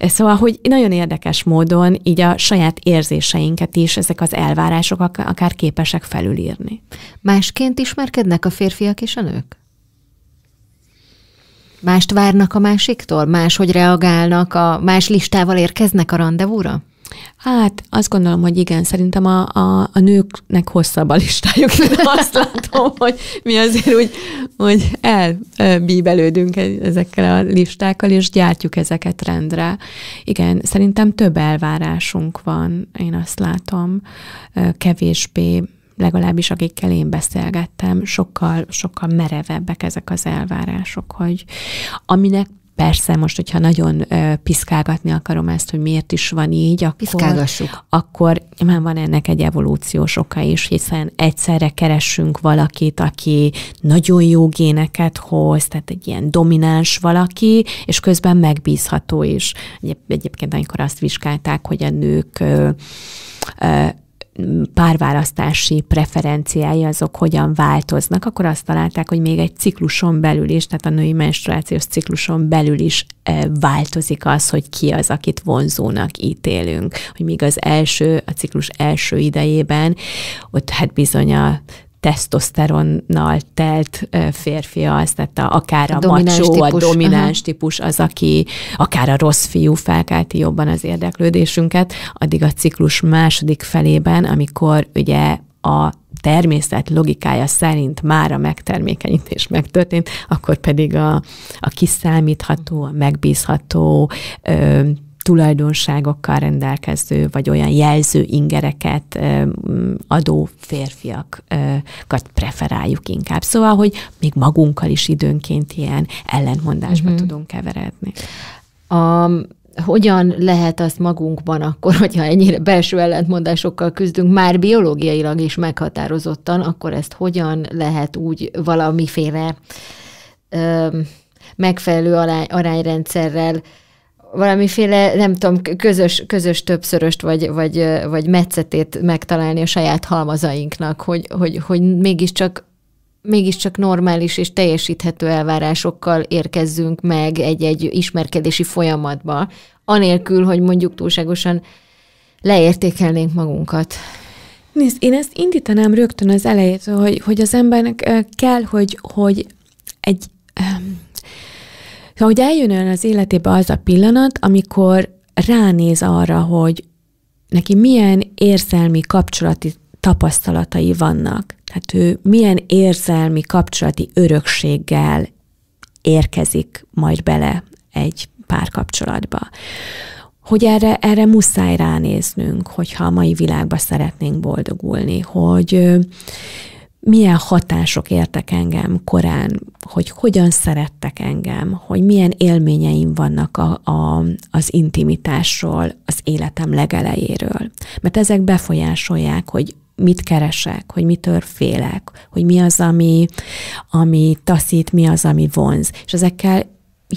Speaker 2: Szóval, hogy nagyon érdekes módon így a saját érzéseinket is ezek az elvárások akár képesek felülírni. Másként ismerkednek
Speaker 1: a férfiak és a nők? Mást várnak a másiktól? Máshogy reagálnak? A más listával érkeznek a rendezvúra? Hát azt gondolom,
Speaker 2: hogy igen, szerintem a, a, a nőknek hosszabb a listájuk, de azt látom, hogy mi azért úgy, hogy elbíbelődünk e, ezekkel a listákkal, és gyártjuk ezeket rendre. Igen, szerintem több elvárásunk van, én azt látom, kevésbé legalábbis akikkel én beszélgettem, sokkal, sokkal merevebbek ezek az elvárások, hogy aminek Persze, most, hogyha nagyon ö, piszkálgatni akarom ezt, hogy miért is van így, akkor, akkor már van ennek egy evolúciós oka is, hiszen egyszerre keressünk valakit, aki nagyon jó géneket hoz, tehát egy ilyen domináns valaki, és közben megbízható is. egyébként, amikor azt vizsgálták, hogy a nők ö, ö, párválasztási preferenciái azok hogyan változnak, akkor azt találták, hogy még egy cikluson belül is, tehát a női menstruációs cikluson belül is e, változik az, hogy ki az, akit vonzónak ítélünk. Hogy míg az első, a ciklus első idejében, ott hát bizony a tesztoszteronnal telt férfi az, tehát a, akár a, a macsó, típus. a domináns Aha. típus az, aki akár a rossz fiú felkelti jobban az érdeklődésünket, addig a ciklus második felében, amikor ugye a természet logikája szerint már a megtermékenyítés megtörtént, akkor pedig a, a kiszámítható, a megbízható, ö, tulajdonságokkal rendelkező, vagy olyan jelző ingereket adó férfiakat preferáljuk inkább. Szóval, hogy még magunkkal is időnként ilyen ellentmondásba mm-hmm. tudunk keveredni.
Speaker 1: A, hogyan lehet azt magunkban akkor, hogyha ennyire belső ellentmondásokkal küzdünk, már biológiailag is meghatározottan, akkor ezt hogyan lehet úgy valamiféle ö, megfelelő arány, arányrendszerrel valamiféle, nem tudom, közös, közös többszöröst vagy, vagy, vagy metszetét megtalálni a saját halmazainknak, hogy, hogy, hogy mégiscsak mégiscsak normális és teljesíthető elvárásokkal érkezzünk meg egy-egy ismerkedési folyamatba, anélkül, hogy mondjuk túlságosan leértékelnénk magunkat.
Speaker 2: Nézd, én ezt indítanám rögtön az elejét, hogy, hogy az embernek kell, hogy, hogy egy um, Szóval, hogy eljön olyan az életébe az a pillanat, amikor ránéz arra, hogy neki milyen érzelmi kapcsolati tapasztalatai vannak. Tehát ő milyen érzelmi kapcsolati örökséggel érkezik majd bele egy párkapcsolatba. Hogy erre, erre muszáj ránéznünk, hogyha a mai világban szeretnénk boldogulni, hogy milyen hatások értek engem korán, hogy hogyan szerettek engem, hogy milyen élményeim vannak a, a, az intimitásról, az életem legelejéről. Mert ezek befolyásolják, hogy mit keresek, hogy mitől félek, hogy mi az, ami, ami taszít, mi az, ami vonz. És ezekkel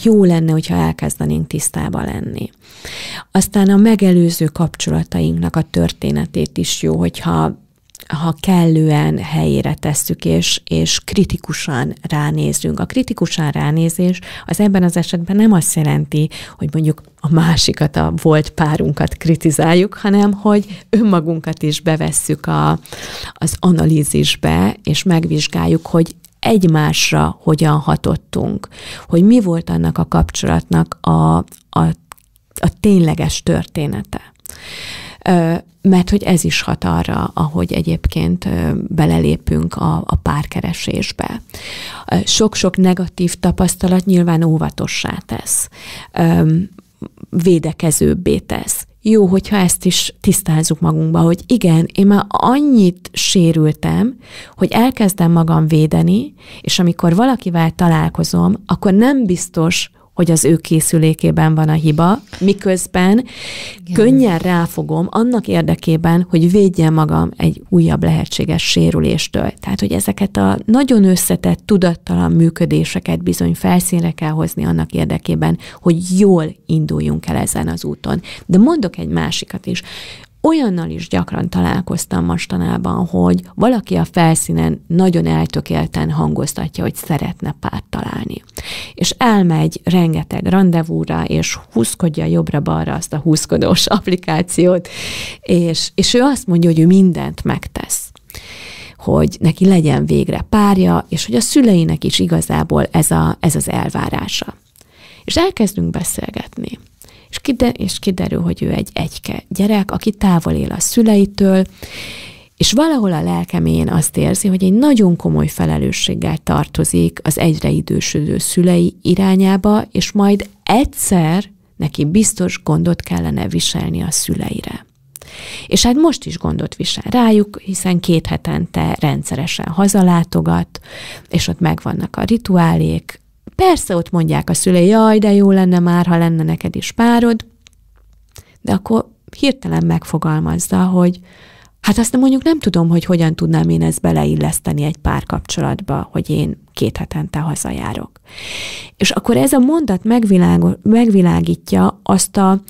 Speaker 2: jó lenne, hogyha elkezdenénk tisztába lenni. Aztán a megelőző kapcsolatainknak a történetét is jó, hogyha ha kellően helyére tesszük, és, és kritikusan ránézünk. A kritikusan ránézés az ebben az esetben nem azt jelenti, hogy mondjuk a másikat, a volt párunkat kritizáljuk, hanem hogy önmagunkat is bevesszük a, az analízisbe, és megvizsgáljuk, hogy egymásra hogyan hatottunk, hogy mi volt annak a kapcsolatnak a, a, a tényleges története mert hogy ez is hat arra, ahogy egyébként belelépünk a, a párkeresésbe. Sok-sok negatív tapasztalat nyilván óvatossá tesz, védekezőbbé tesz jó, hogyha ezt is tisztázzuk magunkba, hogy igen, én már annyit sérültem, hogy elkezdem magam védeni, és amikor valakivel találkozom, akkor nem biztos, hogy az ő készülékében van a hiba, miközben Igen. könnyen ráfogom annak érdekében, hogy védjen magam egy újabb lehetséges sérüléstől. Tehát, hogy ezeket a nagyon összetett, tudattalan működéseket bizony felszínre kell hozni annak érdekében, hogy jól induljunk el ezen az úton. De mondok egy másikat is olyannal is gyakran találkoztam mostanában, hogy valaki a felszínen nagyon eltökélten hangoztatja, hogy szeretne párt találni. És elmegy rengeteg rendezvúra, és húzkodja jobbra-balra azt a húzkodós applikációt, és, és ő azt mondja, hogy ő mindent megtesz hogy neki legyen végre párja, és hogy a szüleinek is igazából ez, a, ez az elvárása. És elkezdünk beszélgetni és, kider- és kiderül, hogy ő egy egyke gyerek, aki távol él a szüleitől, és valahol a lelkemén azt érzi, hogy egy nagyon komoly felelősséggel tartozik az egyre idősödő szülei irányába, és majd egyszer neki biztos gondot kellene viselni a szüleire. És hát most is gondot visel rájuk, hiszen két hetente rendszeresen hazalátogat, és ott megvannak a rituálék, Persze ott mondják a szülei, jaj, de jó lenne már, ha lenne neked is párod, de akkor hirtelen megfogalmazza, hogy hát azt mondjuk nem tudom, hogy hogyan tudnám én ezt beleilleszteni egy párkapcsolatba, hogy én két hetente hazajárok. És akkor ez a mondat megvilágítja azt a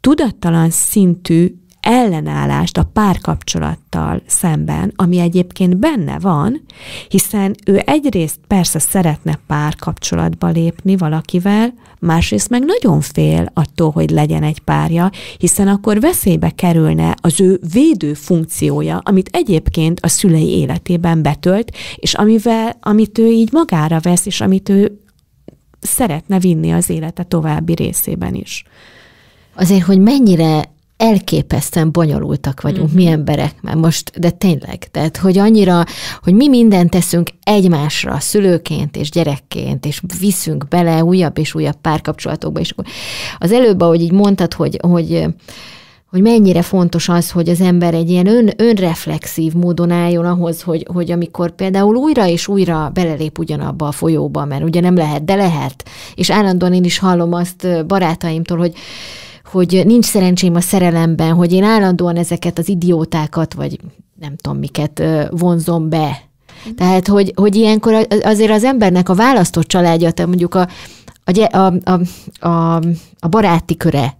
Speaker 2: tudattalan szintű ellenállást a párkapcsolattal szemben, ami egyébként benne van, hiszen ő egyrészt persze szeretne párkapcsolatba lépni valakivel, másrészt meg nagyon fél attól, hogy legyen egy párja, hiszen akkor veszélybe kerülne az ő védő funkciója, amit egyébként a szülei életében betölt, és amivel, amit ő így magára vesz, és amit ő szeretne vinni az élete további részében is. Azért, hogy mennyire elképesztően bonyolultak vagyunk,
Speaker 1: mm-hmm. mi emberek, mert most, de tényleg, tehát, hogy annyira, hogy mi mindent teszünk egymásra, szülőként és gyerekként, és viszünk bele újabb és újabb párkapcsolatokba, és akkor az előbb, ahogy így mondtad, hogy, hogy hogy mennyire fontos az, hogy az ember egy ilyen ön, önreflexív módon álljon ahhoz, hogy, hogy amikor például újra és újra belelép ugyanabba a folyóba, mert ugye nem lehet, de lehet. És állandóan én is hallom azt barátaimtól, hogy hogy nincs szerencsém a szerelemben, hogy én állandóan ezeket az idiótákat, vagy nem tudom miket vonzom be. Mhm. Tehát, hogy, hogy ilyenkor azért az embernek a választott családja, tehát mondjuk a, a, a, a, a baráti köre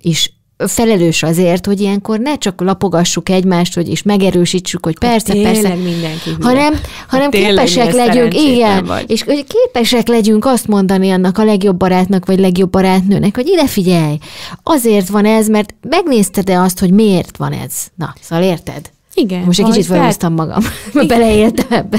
Speaker 1: is felelős azért, hogy ilyenkor ne csak lapogassuk egymást, hogy és megerősítsük, hogy persze, hogy persze,
Speaker 2: mindenki hanem, hanem képesek legyünk, igen, vagy.
Speaker 1: és hogy képesek legyünk azt mondani annak a legjobb barátnak, vagy legjobb barátnőnek, hogy ide figyelj, azért van ez, mert megnézted-e azt, hogy miért van ez?
Speaker 2: Na, szóval érted? Igen. Most egy kicsit felhúztam magam, beleéltem ebbe.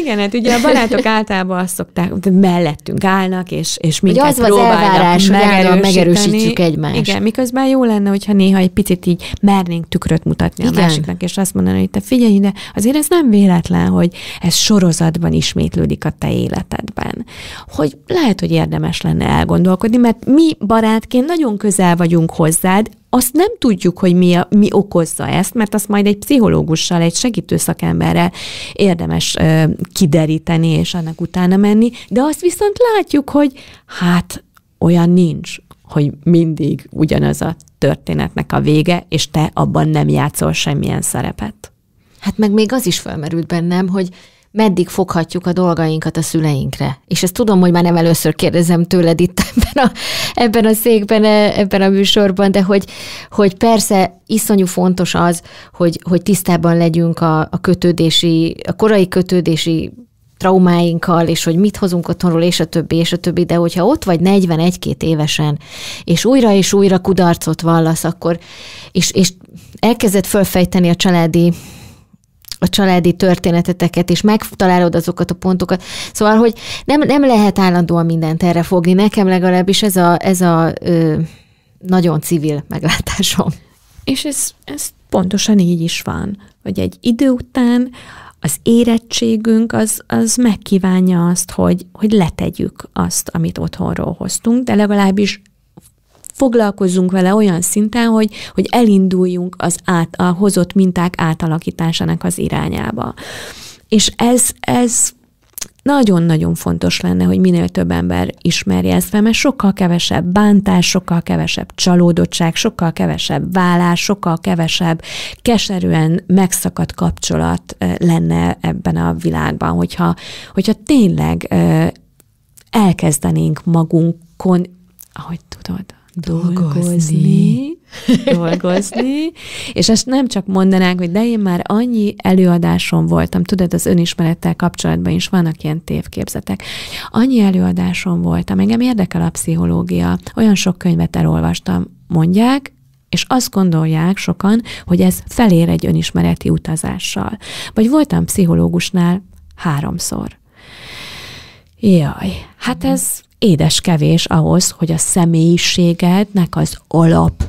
Speaker 2: Igen, hát ugye a barátok általában azt szokták, hogy mellettünk állnak, és, és minket az próbálnak az elvárás, megerősíteni. megerősítjük egymást. Igen, miközben jó lenne, hogyha néha egy picit így mernénk tükröt mutatni Igen. a másiknak, és azt mondani, hogy te figyelj ide, azért ez nem véletlen, hogy ez sorozatban ismétlődik a te életedben. Hogy lehet, hogy érdemes lenne elgondolkodni, mert mi barátként nagyon közel vagyunk hozzád, azt nem tudjuk, hogy mi, a, mi okozza ezt, mert azt majd egy pszichológussal, egy segítő szakemberrel érdemes ö, kideríteni, és annak utána menni, de azt viszont látjuk, hogy hát olyan nincs, hogy mindig ugyanaz a történetnek a vége, és te abban nem játszol semmilyen szerepet.
Speaker 1: Hát meg még az is felmerült bennem, hogy meddig foghatjuk a dolgainkat a szüleinkre. És ezt tudom, hogy már nem először kérdezem tőled itt ebben a, ebben a székben, ebben a műsorban, de hogy, hogy persze iszonyú fontos az, hogy, hogy tisztában legyünk a, a kötődési, a korai kötődési traumáinkkal, és hogy mit hozunk otthonról, és a többi, és a többi, de hogyha ott vagy 41-2 évesen, és újra és újra kudarcot vallasz, akkor, és, és elkezdett fölfejteni a családi a családi történeteteket, és megtalálod azokat a pontokat. Szóval, hogy nem, nem lehet állandóan mindent erre fogni. Nekem legalábbis ez a, ez a ö, nagyon civil meglátásom.
Speaker 2: És ez, ez pontosan így is van, hogy egy idő után az érettségünk az, az megkívánja azt, hogy, hogy letegyük azt, amit otthonról hoztunk, de legalábbis foglalkozzunk vele olyan szinten, hogy, hogy elinduljunk az át, a hozott minták átalakításának az irányába. És ez, ez nagyon-nagyon fontos lenne, hogy minél több ember ismerje ezt fel, mert sokkal kevesebb bántás, sokkal kevesebb csalódottság, sokkal kevesebb vállás, sokkal kevesebb keserűen megszakadt kapcsolat lenne ebben a világban, hogyha, hogyha tényleg elkezdenénk magunkon, ahogy tudod, dolgozni, dolgozni, és ezt nem csak mondanánk, hogy de én már annyi előadásom voltam, tudod, az önismerettel kapcsolatban is vannak ilyen tévképzetek, annyi előadásom voltam, engem érdekel a pszichológia, olyan sok könyvet elolvastam, mondják, és azt gondolják sokan, hogy ez felér egy önismereti utazással. Vagy voltam pszichológusnál háromszor. Jaj, hát ez édes kevés ahhoz, hogy a személyiségednek az alap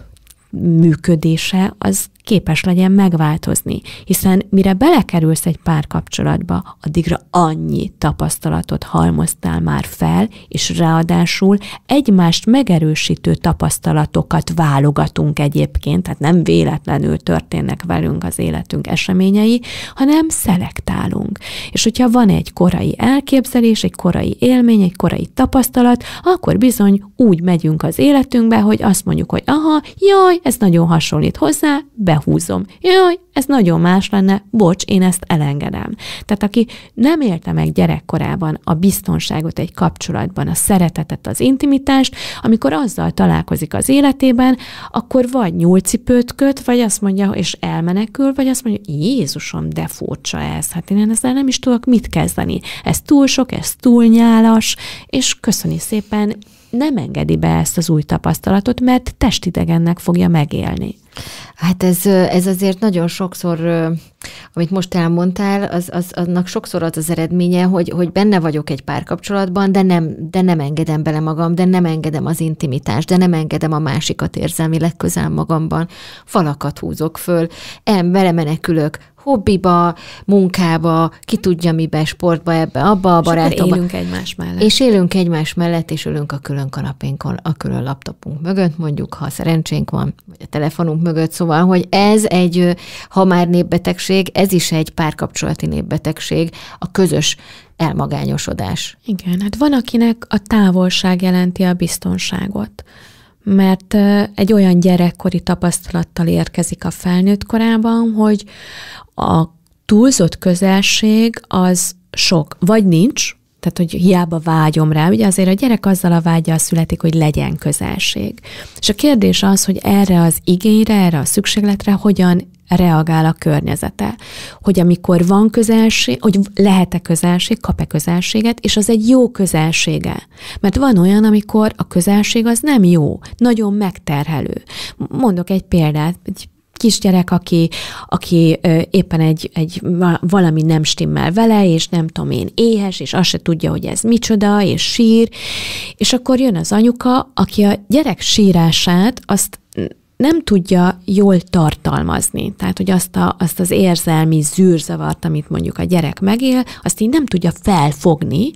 Speaker 2: működése az képes legyen megváltozni. Hiszen mire belekerülsz egy párkapcsolatba, addigra annyi tapasztalatot halmoztál már fel, és ráadásul egymást megerősítő tapasztalatokat válogatunk egyébként, tehát nem véletlenül történnek velünk az életünk eseményei, hanem szelektálunk. És hogyha van egy korai elképzelés, egy korai élmény, egy korai tapasztalat, akkor bizony úgy megyünk az életünkbe, hogy azt mondjuk, hogy aha, jaj, ez nagyon hasonlít hozzá, be lehúzom. Jaj, ez nagyon más lenne, bocs, én ezt elengedem. Tehát aki nem érte meg gyerekkorában a biztonságot egy kapcsolatban, a szeretetet, az intimitást, amikor azzal találkozik az életében, akkor vagy nyúlcipőt köt, vagy azt mondja, és elmenekül, vagy azt mondja, Jézusom, de furcsa ez, hát én ezzel nem is tudok mit kezdeni. Ez túl sok, ez túl nyálas, és köszöni szépen, nem engedi be ezt az új tapasztalatot, mert testidegennek fogja megélni. Hát ez,
Speaker 1: ez azért nagyon sokszor, amit most elmondtál, az, az, annak sokszor az az eredménye, hogy, hogy benne vagyok egy párkapcsolatban, de nem, de nem engedem bele magam, de nem engedem az intimitást, de nem engedem a másikat érzelmileg közel magamban. Falakat húzok föl, embere menekülök, hobbiba, munkába, ki tudja mibe, sportba, ebbe, abba a barátomba. És élünk
Speaker 2: egymás mellett. És
Speaker 1: élünk egymás mellett, és ülünk a külön kanapénkon, a külön laptopunk mögött, mondjuk, ha szerencsénk van, vagy a telefonunk mögött, szóval Szóval, hogy ez egy, ha már népbetegség, ez is egy párkapcsolati népbetegség, a közös elmagányosodás.
Speaker 2: Igen, hát van, akinek a távolság jelenti a biztonságot mert egy olyan gyerekkori tapasztalattal érkezik a felnőtt korában, hogy a túlzott közelség az sok, vagy nincs, tehát, hogy hiába vágyom rá, ugye azért a gyerek azzal a vágya születik, hogy legyen közelség. És a kérdés az, hogy erre az igényre, erre a szükségletre hogyan reagál a környezete. Hogy amikor van közelség, hogy lehet-e közelség, kap-e közelséget, és az egy jó közelsége. Mert van olyan, amikor a közelség az nem jó, nagyon megterhelő. Mondok egy példát, egy kisgyerek, aki, aki éppen egy, egy valami nem stimmel vele, és nem tudom én éhes, és azt se tudja, hogy ez micsoda, és sír, és akkor jön az anyuka, aki a gyerek sírását azt nem tudja jól tartalmazni. Tehát, hogy azt, a, azt az érzelmi zűrzavart, amit mondjuk a gyerek megél, azt így nem tudja felfogni,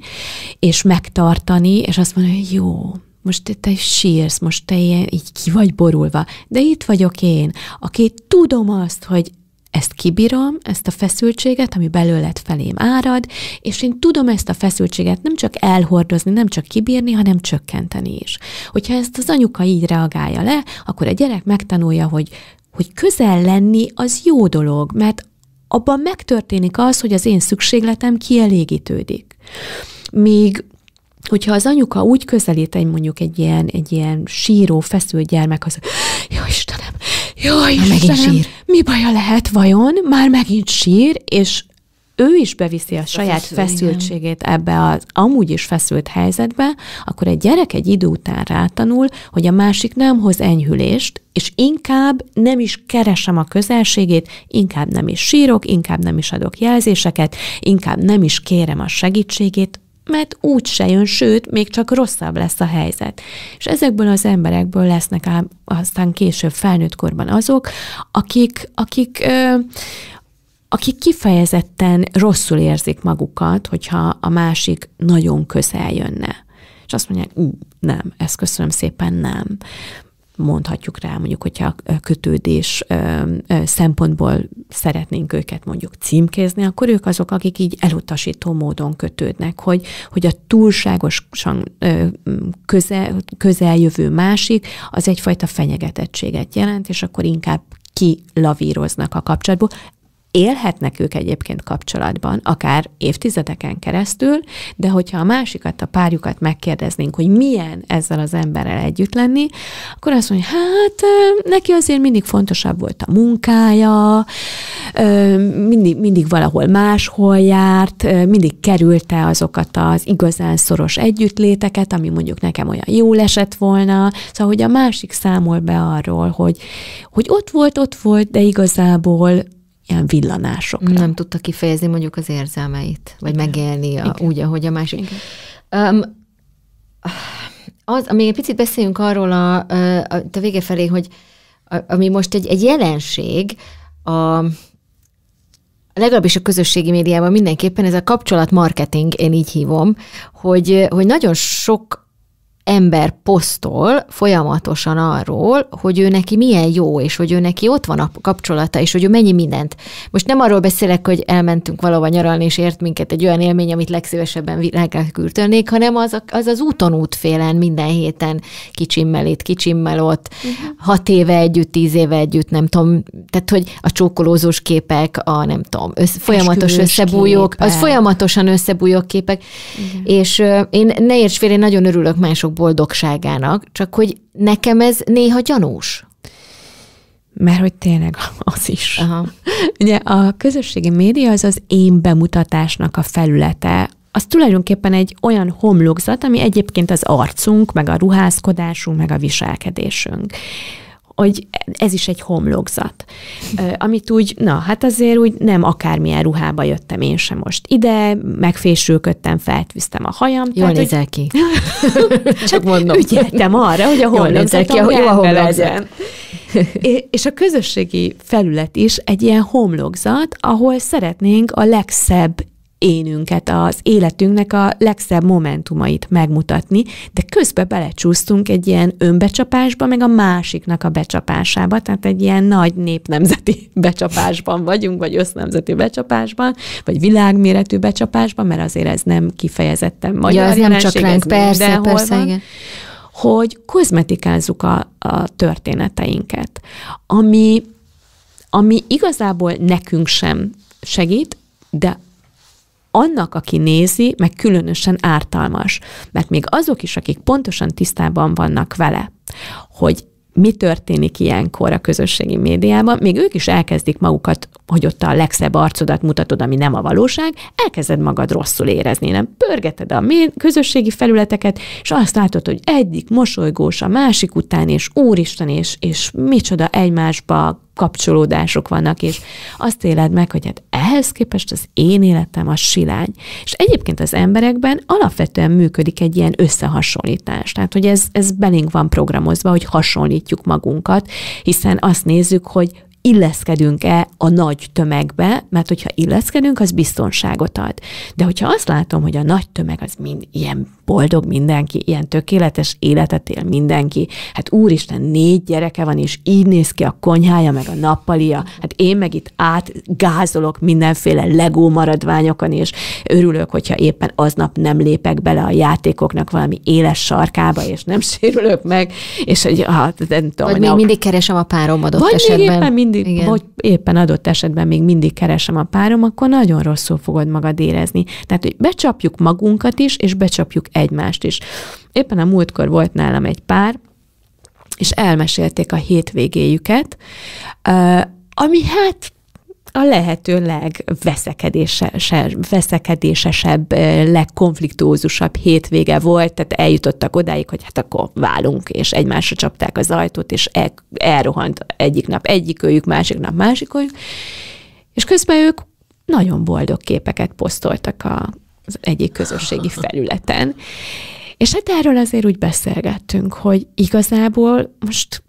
Speaker 2: és megtartani, és azt mondja, hogy jó, most te sírsz, most te ilyen, így ki vagy borulva, de itt vagyok én, aki tudom azt, hogy ezt kibírom, ezt a feszültséget, ami belőled felém árad, és én tudom ezt a feszültséget nem csak elhordozni, nem csak kibírni, hanem csökkenteni is. Hogyha ezt az anyuka így reagálja le, akkor a gyerek megtanulja, hogy hogy közel lenni az jó dolog, mert abban megtörténik az, hogy az én szükségletem kielégítődik. Míg hogyha az anyuka úgy közelít egy mondjuk egy ilyen, egy ilyen síró, feszült gyermekhez, jó Istenem, jó Istenem, megint sír. mi baja lehet vajon, már megint sír, és ő is beviszi a saját saját feszül, feszültségét igen. ebbe az amúgy is feszült helyzetbe, akkor egy gyerek egy idő után rátanul, hogy a másik nem hoz enyhülést, és inkább nem is keresem a közelségét, inkább nem is sírok, inkább nem is adok jelzéseket, inkább nem is kérem a segítségét, mert úgy se jön, sőt, még csak rosszabb lesz a helyzet. És ezekből az emberekből lesznek ám aztán később felnőtt korban azok, akik, akik ö, akik kifejezetten rosszul érzik magukat, hogyha a másik nagyon közel jönne. És azt mondják, ú, nem, ezt köszönöm szépen, nem mondhatjuk rá, mondjuk, hogyha a kötődés szempontból szeretnénk őket mondjuk címkézni, akkor ők azok, akik így elutasító módon kötődnek, hogy, hogy a túlságosan közel, közeljövő másik az egyfajta fenyegetettséget jelent, és akkor inkább kilavíroznak a kapcsolatból élhetnek ők egyébként kapcsolatban, akár évtizedeken keresztül, de hogyha a másikat, a párjukat megkérdeznénk, hogy milyen ezzel az emberrel együtt lenni, akkor azt mondja, hát neki azért mindig fontosabb volt a munkája, mindig, mindig valahol máshol járt, mindig kerülte azokat az igazán szoros együttléteket, ami mondjuk nekem olyan jó esett volna, szóval, hogy a másik számol be arról, hogy, hogy ott volt, ott volt, de igazából ilyen villanásokra. Nem tudta kifejezni mondjuk az érzelmeit, vagy Igen.
Speaker 1: megélni a, Igen. úgy, ahogy a másik. Um, az, még egy picit beszéljünk arról a, a, a vége felé, hogy a, ami most egy, egy jelenség, a, legalábbis a közösségi médiában mindenképpen ez a kapcsolatmarketing, én így hívom, hogy, hogy nagyon sok ember posztol folyamatosan arról, hogy ő neki milyen jó, és hogy ő neki ott van a kapcsolata, és hogy ő mennyi mindent. Most nem arról beszélek, hogy elmentünk valahova nyaralni, és ért minket egy olyan élmény, amit legszívesebben világát kürtölnék, hanem az, az az úton útfélen minden héten kicsimmel itt, kicsimmel ott, uh-huh. hat éve együtt, tíz éve együtt, nem tudom, tehát hogy a csókolózós képek, a nem tudom, össz, folyamatos összebújók, képek. az folyamatosan összebújók képek, uh-huh. és uh, én ne érts fél, én nagyon örülök mások boldogságának, csak hogy nekem ez néha gyanús.
Speaker 2: Mert hogy tényleg az is. Aha. Ugye a közösségi média az az én bemutatásnak a felülete, az tulajdonképpen egy olyan homlokzat, ami egyébként az arcunk, meg a ruházkodásunk, meg a viselkedésünk hogy ez is egy homlokzat, amit úgy, na, hát azért úgy nem akármilyen ruhába jöttem én sem most ide, megfésülködtem, feltűztem a hajam. Jól tehát, nézel hogy... ki. Csak mondom. Ügyeltem arra, hogy a homlokzat ki, jó a homlokzat. És a közösségi felület is egy ilyen homlokzat, ahol szeretnénk a legszebb énünket, az életünknek a legszebb momentumait megmutatni, de közben belecsúsztunk egy ilyen önbecsapásba, meg a másiknak a becsapásába, tehát egy ilyen nagy népnemzeti becsapásban vagyunk, vagy össznemzeti becsapásban, vagy világméretű becsapásban, mert azért ez nem kifejezetten magyar ja, ez nem csak ránk, persze, persze, van. igen hogy kozmetikázzuk a, a történeteinket, ami, ami igazából nekünk sem segít, de annak, aki nézi, meg különösen ártalmas. Mert még azok is, akik pontosan tisztában vannak vele, hogy mi történik ilyenkor a közösségi médiában, még ők is elkezdik magukat hogy ott a legszebb arcodat mutatod, ami nem a valóság, elkezded magad rosszul érezni, nem? Pörgeted a közösségi felületeket, és azt látod, hogy egyik mosolygós a másik után, és úristen, és, és micsoda egymásba kapcsolódások vannak, és azt éled meg, hogy hát ehhez képest az én életem a silány. És egyébként az emberekben alapvetően működik egy ilyen összehasonlítás. Tehát, hogy ez, ez belénk van programozva, hogy hasonlítjuk magunkat, hiszen azt nézzük, hogy illeszkedünk-e a nagy tömegbe, mert hogyha illeszkedünk, az biztonságot ad. De hogyha azt látom, hogy a nagy tömeg az mind ilyen boldog mindenki, ilyen tökéletes életet él mindenki, hát úristen, négy gyereke van, és így néz ki a konyhája, meg a nappalia, hát én meg itt átgázolok mindenféle legó maradványokon, és örülök, hogyha éppen aznap nem lépek bele a játékoknak valami éles sarkába, és nem sérülök meg, és hogy hát nem tudom. Vagy még mindig keresem a páromadott Vagy esetben. Még éppen mindig, Igen. vagy éppen adott esetben még mindig keresem a párom, akkor nagyon rosszul fogod magad érezni. Tehát, hogy becsapjuk magunkat is, és becsapjuk egymást is. Éppen a múltkor volt nálam egy pár, és elmesélték a hétvégéjüket, ami hát a lehető legveszekedésesebb, legkonfliktózusabb hétvége volt, tehát eljutottak odáig, hogy hát akkor válunk, és egymásra csapták az ajtót, és el, elrohant egyik nap egyik őjük, másik nap másik őjük, és közben ők nagyon boldog képeket posztoltak a, az egyik közösségi felületen. És hát erről azért úgy beszélgettünk, hogy igazából most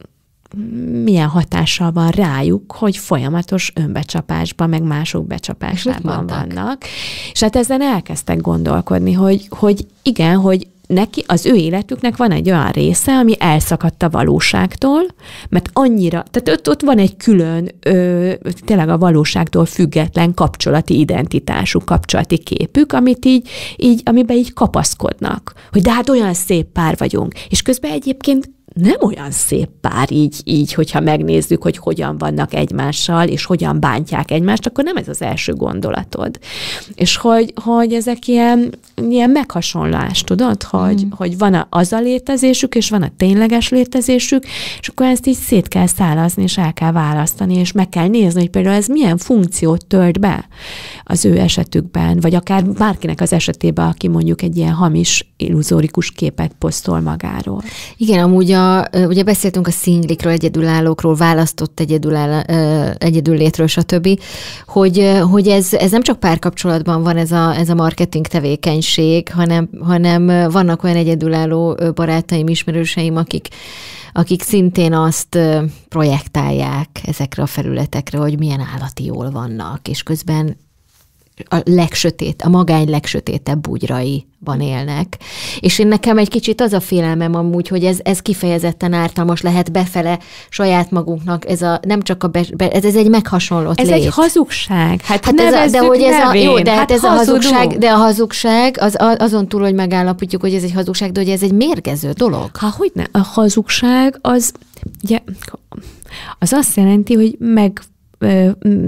Speaker 2: milyen hatással van rájuk, hogy folyamatos önbecsapásban, meg mások becsapásában és vannak. És hát ezen elkezdtek gondolkodni, hogy, hogy igen, hogy neki, az ő életüknek van egy olyan része, ami elszakadt a valóságtól, mert annyira, tehát ott, ott van egy külön, ö, tényleg a valóságtól független kapcsolati identitású, kapcsolati képük, amit így, így, amiben így kapaszkodnak, hogy de hát olyan szép pár vagyunk, és közben egyébként nem olyan szép pár így, így, hogyha megnézzük, hogy hogyan vannak egymással, és hogyan bántják egymást, akkor nem ez az első gondolatod. És hogy, hogy ezek ilyen, ilyen meghasonlás, tudod, hogy, mm. hogy van az a létezésük, és van a tényleges létezésük, és akkor ezt így szét kell szálazni, és el kell választani, és meg kell nézni, hogy például ez milyen funkciót tölt be az ő esetükben, vagy akár bárkinek az esetében, aki mondjuk egy ilyen hamis, illuzórikus képet posztol magáról. Igen,
Speaker 1: amúgy a, ugye beszéltünk a szinglikről, egyedülállókról, választott egyedüláll, létről, stb., hogy, hogy ez, ez nem csak párkapcsolatban van ez a, ez a marketing tevékenység, igénység, hanem, hanem vannak olyan egyedülálló barátaim, ismerőseim, akik, akik szintén azt projektálják ezekre a felületekre, hogy milyen állati jól vannak, és közben a legsötét, a magány legsötétebb bugyraiban élnek. És én nekem egy kicsit az a félelmem amúgy, hogy ez, ez kifejezetten ártalmas lehet befele saját magunknak, ez a, nem csak a, be, be, ez, ez egy
Speaker 2: meghasonlott Ez lét. egy hazugság. Hát, hát ez a, de hogy ez a, jó, de hát, hát ez a hazugság, de
Speaker 1: a hazugság, az, azon túl, hogy megállapítjuk, hogy ez egy hazugság, de hogy ez egy mérgező dolog. Ha hogy
Speaker 2: ne, a hazugság az, ugye, az azt jelenti, hogy meg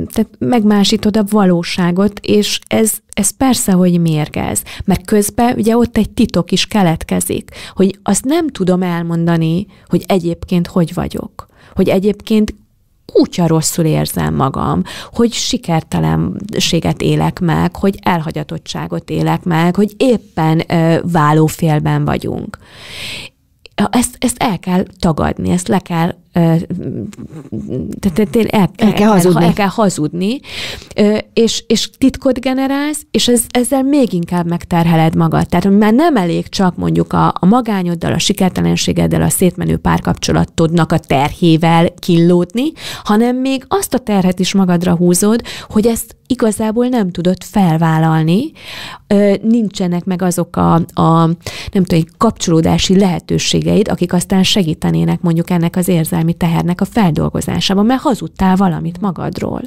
Speaker 2: tehát megmásítod a valóságot, és ez, ez persze, hogy mérgez, mert közben ugye ott egy titok is keletkezik, hogy azt nem tudom elmondani, hogy egyébként hogy vagyok, hogy egyébként kutya rosszul érzem magam, hogy sikertelenséget élek meg, hogy elhagyatottságot élek meg, hogy éppen ö, válófélben vagyunk. Ezt, ezt el kell tagadni, ezt le kell tehát el, el, el, kell hazudni. el kell hazudni, és, és titkot generálsz, és ez, ezzel még inkább megterheled magad. Tehát már nem elég csak mondjuk a, a magányoddal, a sikertelenségeddel, a szétmenő párkapcsolatodnak a terhével killódni, hanem még azt a terhet is magadra húzod, hogy ezt igazából nem tudod felvállalni, nincsenek meg azok a, a nem tudom, kapcsolódási lehetőségeid, akik aztán segítenének mondjuk ennek az érzelmi érzelmi tehernek a feldolgozásában, mert hazudtál valamit magadról.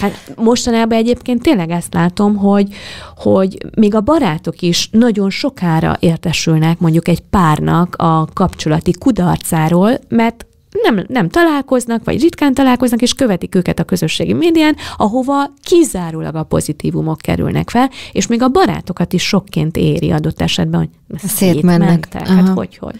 Speaker 2: Hát mostanában egyébként tényleg ezt látom, hogy, hogy még a barátok is nagyon sokára értesülnek mondjuk egy párnak a kapcsolati kudarcáról, mert nem, nem találkoznak, vagy ritkán találkoznak, és követik őket a közösségi médián, ahova kizárólag a pozitívumok kerülnek fel, és még a barátokat is sokként éri adott esetben, hogy szétmennek. Hát hogy, hogy.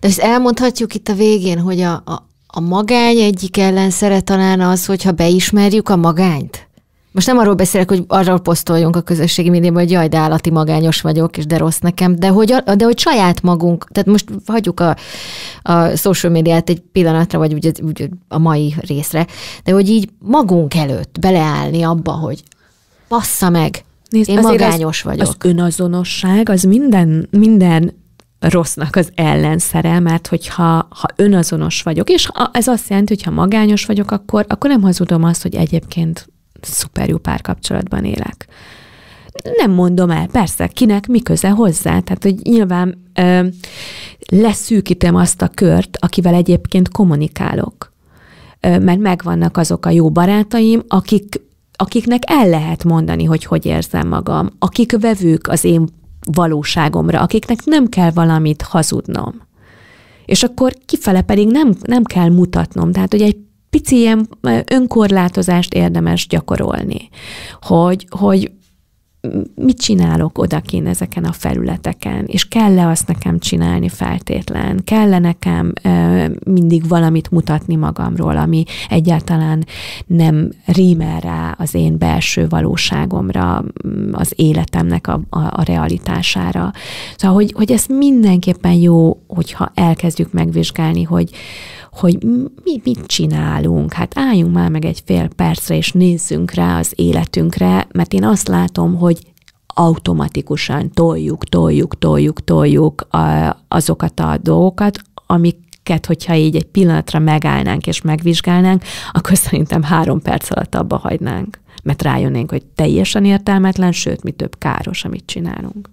Speaker 2: De ezt
Speaker 1: elmondhatjuk itt a végén, hogy a, a, a magány egyik ellenszere talán az, hogyha beismerjük a magányt? Most nem arról beszélek, hogy arról posztoljunk a közösségi médiában, hogy jaj, de állati magányos vagyok, és de rossz nekem, de hogy, a, de hogy saját magunk, tehát most hagyjuk a, a social médiát egy pillanatra, vagy úgy, úgy, a mai részre, de hogy így magunk előtt beleállni abba, hogy
Speaker 2: passza meg,
Speaker 1: Nézd, én magányos az, vagyok. Az
Speaker 2: önazonosság, az minden, minden rossznak az ellenszere, mert hogyha ha önazonos vagyok, és ez azt jelenti, hogy ha magányos vagyok, akkor, akkor nem hazudom azt, hogy egyébként szuper jó párkapcsolatban élek. Nem mondom el, persze, kinek mi köze hozzá, tehát hogy nyilván ö, leszűkítem azt a kört, akivel egyébként kommunikálok. Ö, mert megvannak azok a jó barátaim, akik, akiknek el lehet mondani, hogy hogy érzem magam, akik vevők az én valóságomra, akiknek nem kell valamit hazudnom. És akkor kifele pedig nem, nem kell mutatnom. Tehát, hogy egy pici ilyen önkorlátozást érdemes gyakorolni, hogy, hogy mit csinálok odakin ezeken a felületeken, és kell-e azt nekem csinálni feltétlen, kell-e nekem ö, mindig valamit mutatni magamról, ami egyáltalán nem rímel rá az én belső valóságomra, az életemnek a, a, a realitására. Szóval, hogy, hogy ezt mindenképpen jó, hogyha elkezdjük megvizsgálni, hogy, hogy mi mit csinálunk, hát álljunk már meg egy fél percre, és nézzünk rá az életünkre, mert én azt látom, hogy automatikusan toljuk, toljuk, toljuk, toljuk a, azokat a dolgokat, amiket, hogyha így egy pillanatra megállnánk és megvizsgálnánk, akkor szerintem három perc alatt abba hagynánk, mert rájönnénk, hogy teljesen értelmetlen, sőt, mi több káros, amit csinálunk.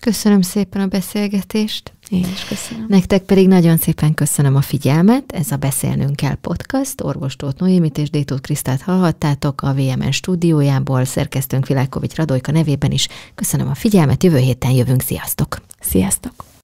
Speaker 1: Köszönöm szépen a beszélgetést. Én is köszönöm.
Speaker 2: Nektek pedig nagyon
Speaker 1: szépen köszönöm a figyelmet. Ez a Beszélnünk kell podcast. Tóth Noémit és Détót Krisztát hallhattátok a VMN stúdiójából. Szerkesztőnk Világkovics Radojka nevében is. Köszönöm a figyelmet. Jövő héten jövünk. Sziasztok! Sziasztok!